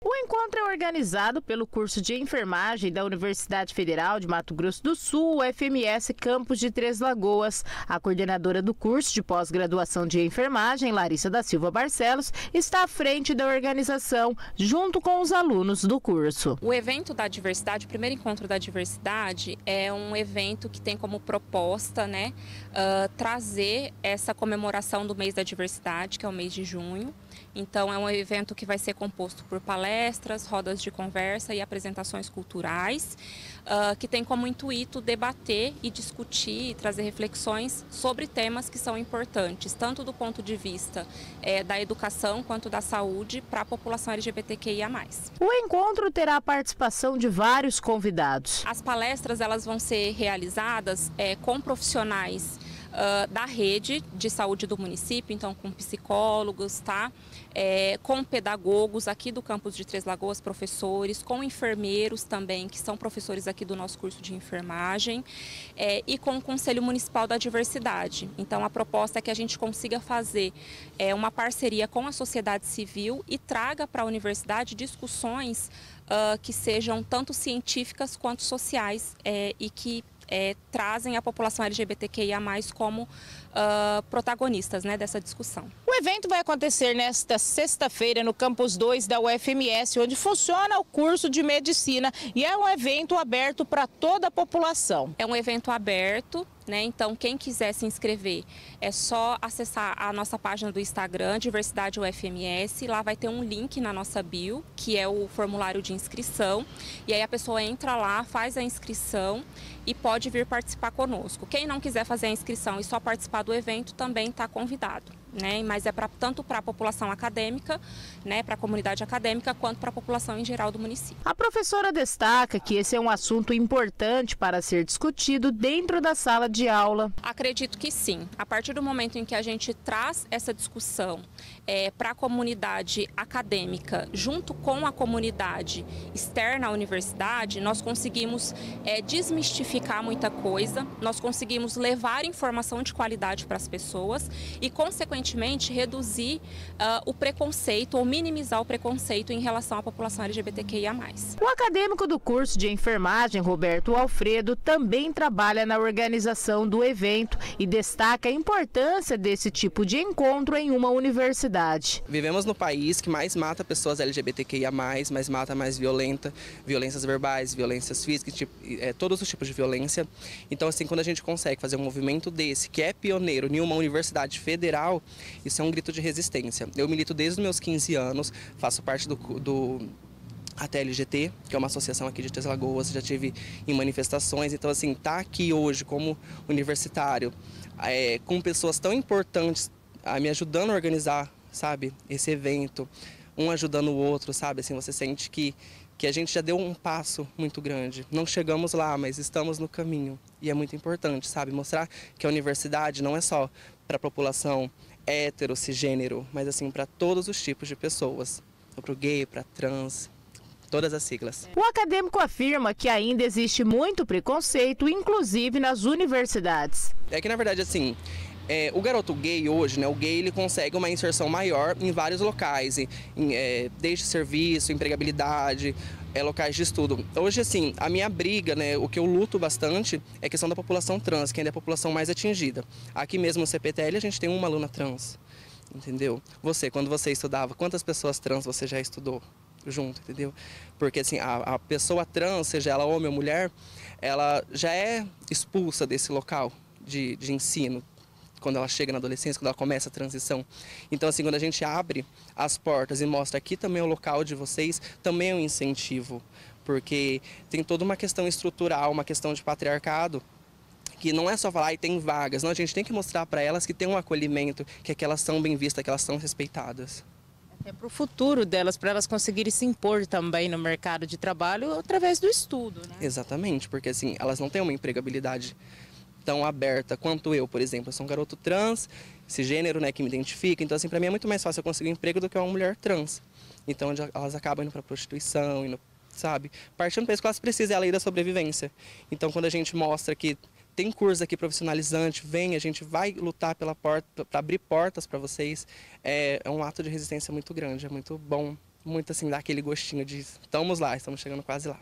O encontro é organizado pelo curso de enfermagem da Universidade Federal de Mato Grosso do Sul, FMS Campos de Três Lagoas. A coordenadora do curso de pós-graduação de enfermagem, Larissa da Silva Barcelos, está à frente da organização, junto com os alunos do curso. O evento da diversidade, o primeiro encontro da diversidade, é um evento que tem como proposta né, uh, trazer essa comemoração do mês da diversidade, que é o mês de junho então, é um evento que vai ser composto por palestras, rodas de conversa e apresentações culturais, uh, que tem como intuito debater e discutir e trazer reflexões sobre temas que são importantes, tanto do ponto de vista eh, da educação quanto da saúde para a população LGBTQIA. O encontro terá a participação de vários convidados. As palestras elas vão ser realizadas eh, com profissionais uh, da rede de saúde do município, então com psicólogos, tá? É, com pedagogos aqui do campus de Três Lagoas, professores, com enfermeiros também, que são professores aqui do nosso curso de enfermagem, é, e com o Conselho Municipal da Diversidade. Então a proposta é que a gente consiga fazer é, uma parceria com a sociedade civil e traga para a universidade discussões uh, que sejam tanto científicas quanto sociais é, e que é, trazem a população LGBTQIA como uh, protagonistas né, dessa discussão. O evento vai acontecer nesta sexta-feira no Campus 2 da UFMS, onde funciona o curso de medicina e é um evento aberto para toda a população. É um evento aberto né? Então, quem quiser se inscrever, é só acessar a nossa página do Instagram, Diversidade UFMS. Lá vai ter um link na nossa bio, que é o formulário de inscrição. E aí a pessoa entra lá, faz a inscrição e pode vir participar conosco. Quem não quiser fazer a inscrição e só participar participar do evento também está convidado né? Mas é tanto para a população acadêmica, né, para a comunidade acadêmica, quanto para a população em geral do município. A professora destaca que esse é um assunto importante para ser discutido dentro da sala de aula. Acredito que sim. A partir do momento em que a gente traz essa discussão é, para a comunidade acadêmica, junto com a comunidade externa à universidade, nós conseguimos é, desmistificar muita coisa, nós conseguimos levar informação de qualidade para as pessoas e, consequentemente, consequentemente, reduzir uh, o preconceito ou minimizar o preconceito em relação à população LGBTQIA. O acadêmico do curso de enfermagem, Roberto Alfredo, também trabalha na organização do evento e destaca a importância desse tipo de encontro em uma universidade. Vivemos no país que mais mata pessoas LGBTQIA, mais mata, mais violenta, violências verbais, violências físicas, tipo, é, todos os tipos de violência. Então, assim, quando a gente consegue fazer um movimento desse, que é pioneiro em uma universidade federal, isso é um grito de resistência. Eu milito desde os meus 15 anos, faço parte do, do até LGT, que é uma associação aqui de Três Lagoas, já tive em manifestações. Então, assim, tá aqui hoje como universitário, é, com pessoas tão importantes a, ah, me ajudando a organizar, sabe, esse evento, um ajudando o outro, sabe? Assim, você sente que, que a gente já deu um passo muito grande. Não chegamos lá, mas estamos no caminho. E é muito importante, sabe? Mostrar que a universidade não é só para a população hétero, cisgênero, mas assim, para todos os tipos de pessoas. Para o gay, para trans, todas as siglas. O acadêmico afirma que ainda existe muito preconceito, inclusive nas universidades. É que na verdade assim, é, o garoto gay hoje, né, o gay ele consegue uma inserção maior em vários locais, em, em, é, desde serviço, empregabilidade, é, locais de estudo. Hoje, assim, a minha briga, né, o que eu luto bastante é a questão da população trans, que ainda é a população mais atingida. Aqui mesmo no CPTL a gente tem uma aluna trans, entendeu? Você, quando você estudava, quantas pessoas trans você já estudou? junto, entendeu? Porque assim, a, a, pessoa trans, seja ela homem ou mulher, ela já é expulsa desse local de, de ensino, quando ela chega na adolescência, quando ela começa a transição. Então, assim, quando a gente abre as portas e mostra aqui também é o local de vocês, também é um incentivo, porque tem toda uma questão estrutural, uma questão de patriarcado que não é só falar, e tem vagas. Não, a gente tem que mostrar para elas que tem um acolhimento, que, é que elas são bem vistas, que elas são respeitadas. É para o futuro delas, para elas conseguirem se impor também no mercado de trabalho através do estudo, né? Exatamente, porque assim, elas não têm uma empregabilidade tão aberta quanto eu, por exemplo. Eu sou um garoto trans, esse gênero né, que me identifica, então assim, para mim é muito mais fácil eu conseguir um emprego do que uma mulher trans. Então elas acabam indo para prostituição, indo, sabe? Partindo para isso que elas precisam, é a lei da sobrevivência. Então quando a gente mostra que tem curso aqui profissionalizante, vem, a gente vai lutar pela porta, para abrir portas para vocês, é, é um ato de resistência muito grande, é muito bom, muito assim, dá aquele gostinho de estamos lá, estamos chegando quase lá.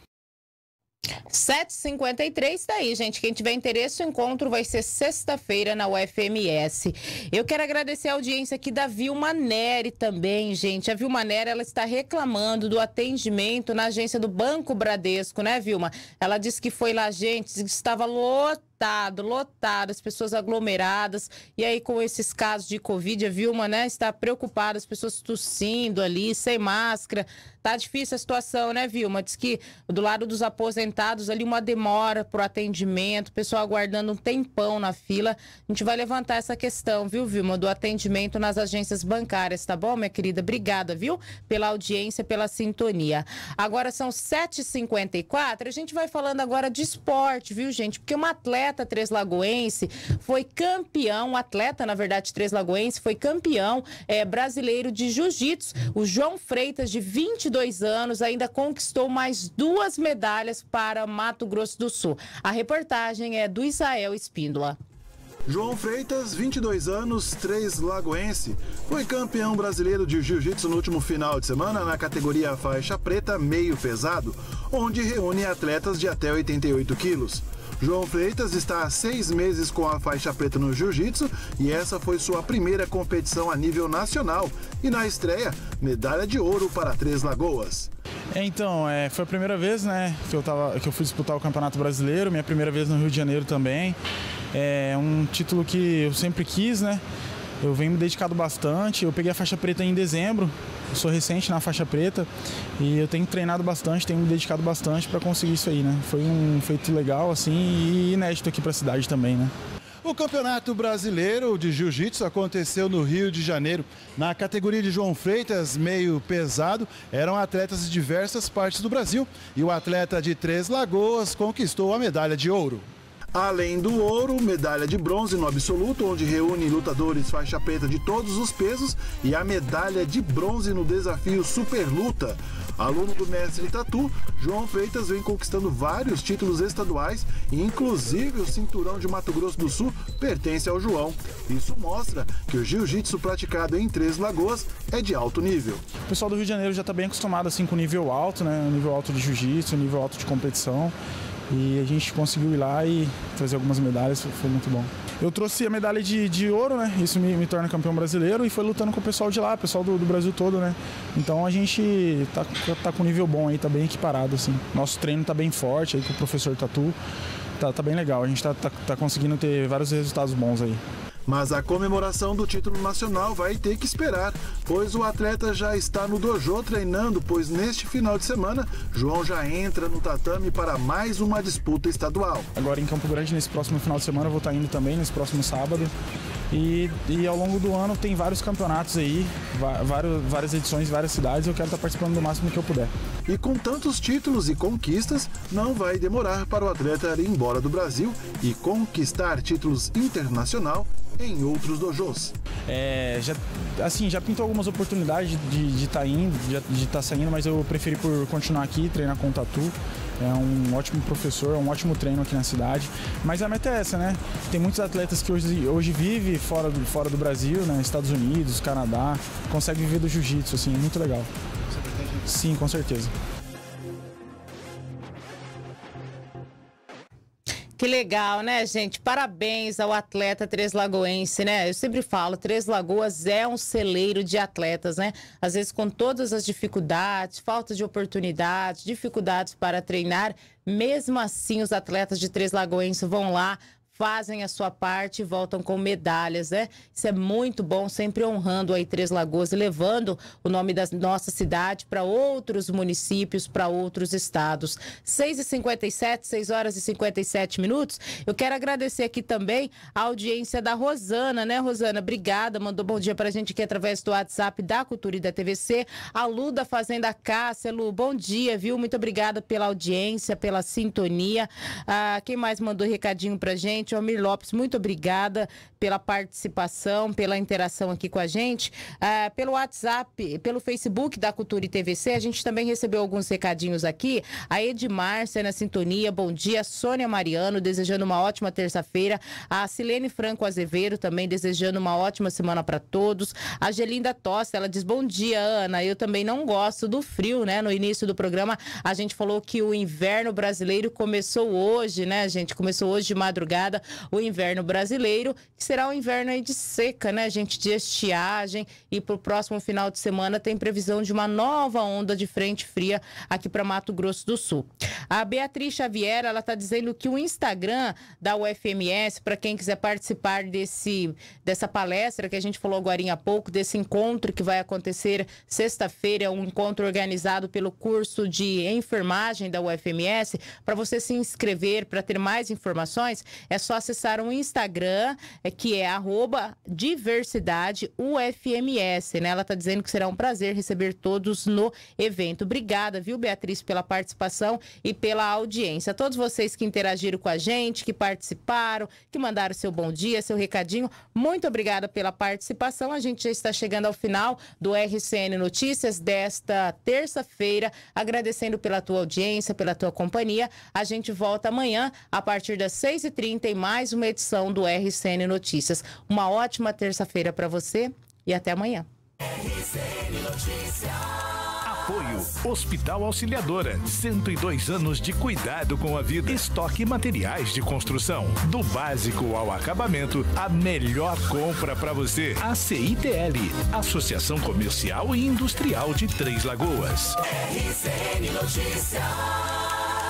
7h53, daí, tá gente. Quem tiver interesse, o encontro vai ser sexta-feira na UFMS. Eu quero agradecer a audiência aqui da Vilma Neri também, gente. A Vilma Neri, ela está reclamando do atendimento na agência do Banco Bradesco, né, Vilma? Ela disse que foi lá, gente, estava lotado, lotado, as pessoas aglomeradas. E aí, com esses casos de Covid, a Vilma, né, está preocupada, as pessoas tossindo ali, sem máscara, Tá difícil a situação, né, Vilma? Diz que do lado dos aposentados ali uma demora pro atendimento, pessoal aguardando um tempão na fila. A gente vai levantar essa questão, viu, Vilma, do atendimento nas agências bancárias, tá bom, minha querida? Obrigada, viu, pela audiência, pela sintonia. Agora são 7h54, a gente vai falando agora de esporte, viu, gente? Porque uma atleta Três Lagoense foi campeão, um atleta, na verdade, Três Lagoense, foi campeão é, brasileiro de jiu-jitsu, o João Freitas, de 20 22 anos, ainda conquistou mais duas medalhas para Mato Grosso do Sul. A reportagem é do Israel Espíndola. João Freitas, 22 anos, três lagoense, foi campeão brasileiro de jiu-jitsu no último final de semana na categoria faixa preta meio pesado, onde reúne atletas de até 88 quilos. João Freitas está há seis meses com a faixa preta no jiu-jitsu e essa foi sua primeira competição a nível nacional. E na estreia, medalha de ouro para Três Lagoas. É, então, é, foi a primeira vez né, que, eu tava, que eu fui disputar o Campeonato Brasileiro, minha primeira vez no Rio de Janeiro também. É um título que eu sempre quis, né? Eu venho me dedicado bastante. Eu peguei a faixa preta em dezembro, eu sou recente na faixa preta e eu tenho treinado bastante, tenho me dedicado bastante para conseguir isso aí, né? Foi um feito legal assim e inédito aqui para a cidade também, né? O Campeonato Brasileiro de Jiu-Jitsu aconteceu no Rio de Janeiro. Na categoria de João Freitas, meio pesado, eram atletas de diversas partes do Brasil. E o atleta de Três Lagoas conquistou a medalha de ouro. Além do ouro, medalha de bronze no absoluto, onde reúne lutadores faixa preta de todos os pesos, e a medalha de bronze no desafio Super Luta. Aluno do mestre Tatu, João Freitas vem conquistando vários títulos estaduais, e inclusive o cinturão de Mato Grosso do Sul pertence ao João. Isso mostra que o jiu-jitsu praticado em Três Lagoas é de alto nível. O pessoal do Rio de Janeiro já está bem acostumado assim, com nível alto, né? nível alto de jiu-jitsu, nível alto de competição. E a gente conseguiu ir lá e trazer algumas medalhas, foi, muito bom. Eu trouxe a medalha de, de ouro, né? Isso me, me, torna campeão brasileiro e foi lutando com o pessoal de lá, pessoal do, do Brasil todo, né? Então a gente tá, tá com nível bom aí, tá bem equiparado, assim. Nosso treino tá bem forte aí com o professor Tatu. Tá, tá bem legal, a gente tá, tá, tá conseguindo ter vários resultados bons aí. Mas a comemoração do título nacional vai ter que esperar, pois o atleta já está no dojo treinando, pois neste final de semana, João já entra no tatame para mais uma disputa estadual. Agora em Campo Grande, nesse próximo final de semana, eu vou estar indo também, nesse próximo sábado. E, e ao longo do ano tem vários campeonatos aí, vários, várias edições várias cidades. Eu quero estar tá participando do máximo que eu puder. E com tantos títulos e conquistas, não vai demorar para o atleta ir embora do Brasil e conquistar títulos internacional em outros dojos. É, já, assim, já pintou algumas oportunidades de estar tá indo, de estar tá saindo, mas eu preferi por continuar aqui, treinar com o Tatu é um ótimo professor, é um ótimo treino aqui na cidade. Mas a meta é essa, né? Tem muitos atletas que hoje, hoje vivem fora do, fora do Brasil, né? Estados Unidos, Canadá, conseguem viver do jiu-jitsu, assim, muito legal. Sim, com certeza. Que legal, né, gente? Parabéns ao atleta Três Lagoense, né? Eu sempre falo, Três Lagoas é um celeiro de atletas, né? Às vezes com todas as dificuldades, falta de oportunidade, dificuldades para treinar, mesmo assim os atletas de Três Lagoense vão lá, fazem a sua parte e voltam com medalhas, né? Isso é muito bom, sempre honrando aí Três Lagoas, levando o nome da nossa cidade para outros municípios, para outros estados. 6h57, 6 horas e 57 minutos. Eu quero agradecer aqui também a audiência da Rosana, né, Rosana? Obrigada, mandou bom dia para a gente aqui através do WhatsApp da Cultura e da TVC. A Lu da Fazenda Cássia, Lu, bom dia, viu? Muito obrigada pela audiência, pela sintonia. Ah, quem mais mandou recadinho pra gente? Presidente Almir Lopes, muito obrigada pela participação, pela interação aqui com a gente. Ah, pelo WhatsApp, pelo Facebook da Cultura e TVC, a gente também recebeu alguns recadinhos aqui. A Edmar, na sintonia, bom dia. Sônia Mariano, desejando uma ótima terça-feira. A Silene Franco Azevedo também desejando uma ótima semana para todos. A Gelinda Tosta, ela diz, bom dia, Ana. Eu também não gosto do frio, né? No início do programa, a gente falou que o inverno brasileiro começou hoje, né, gente? Começou hoje de madrugada o inverno brasileiro, que será um inverno aí de seca, né, gente? De estiagem. E para o próximo final de semana tem previsão de uma nova onda de frente fria aqui para Mato Grosso do Sul. A Beatriz Xavier, ela está dizendo que o Instagram da UFMS, para quem quiser participar desse, dessa palestra que a gente falou agora há pouco, desse encontro que vai acontecer sexta-feira, é um encontro organizado pelo curso de enfermagem da UFMS, para você se inscrever, para ter mais informações, é só só acessar o Instagram, é que é arroba diversidade UFMS, né? Ela está dizendo que será um prazer receber todos no evento. Obrigada, viu, Beatriz, pela participação e pela audiência. todos vocês que interagiram com a gente, que participaram, que mandaram seu bom dia, seu recadinho, muito obrigada pela participação. A gente já está chegando ao final do RCN Notícias desta terça-feira. Agradecendo pela tua audiência, pela tua companhia. A gente volta amanhã a partir das 6h30 tem mais uma edição do RCN Notícias. Uma ótima terça-feira para você e até amanhã. RCN Notícias. Apoio Hospital Auxiliadora, 102 anos de cuidado com a vida. Estoque materiais de construção, do básico ao acabamento, a melhor compra para você. A CITL, Associação Comercial e Industrial de Três Lagoas. RCN Notícias.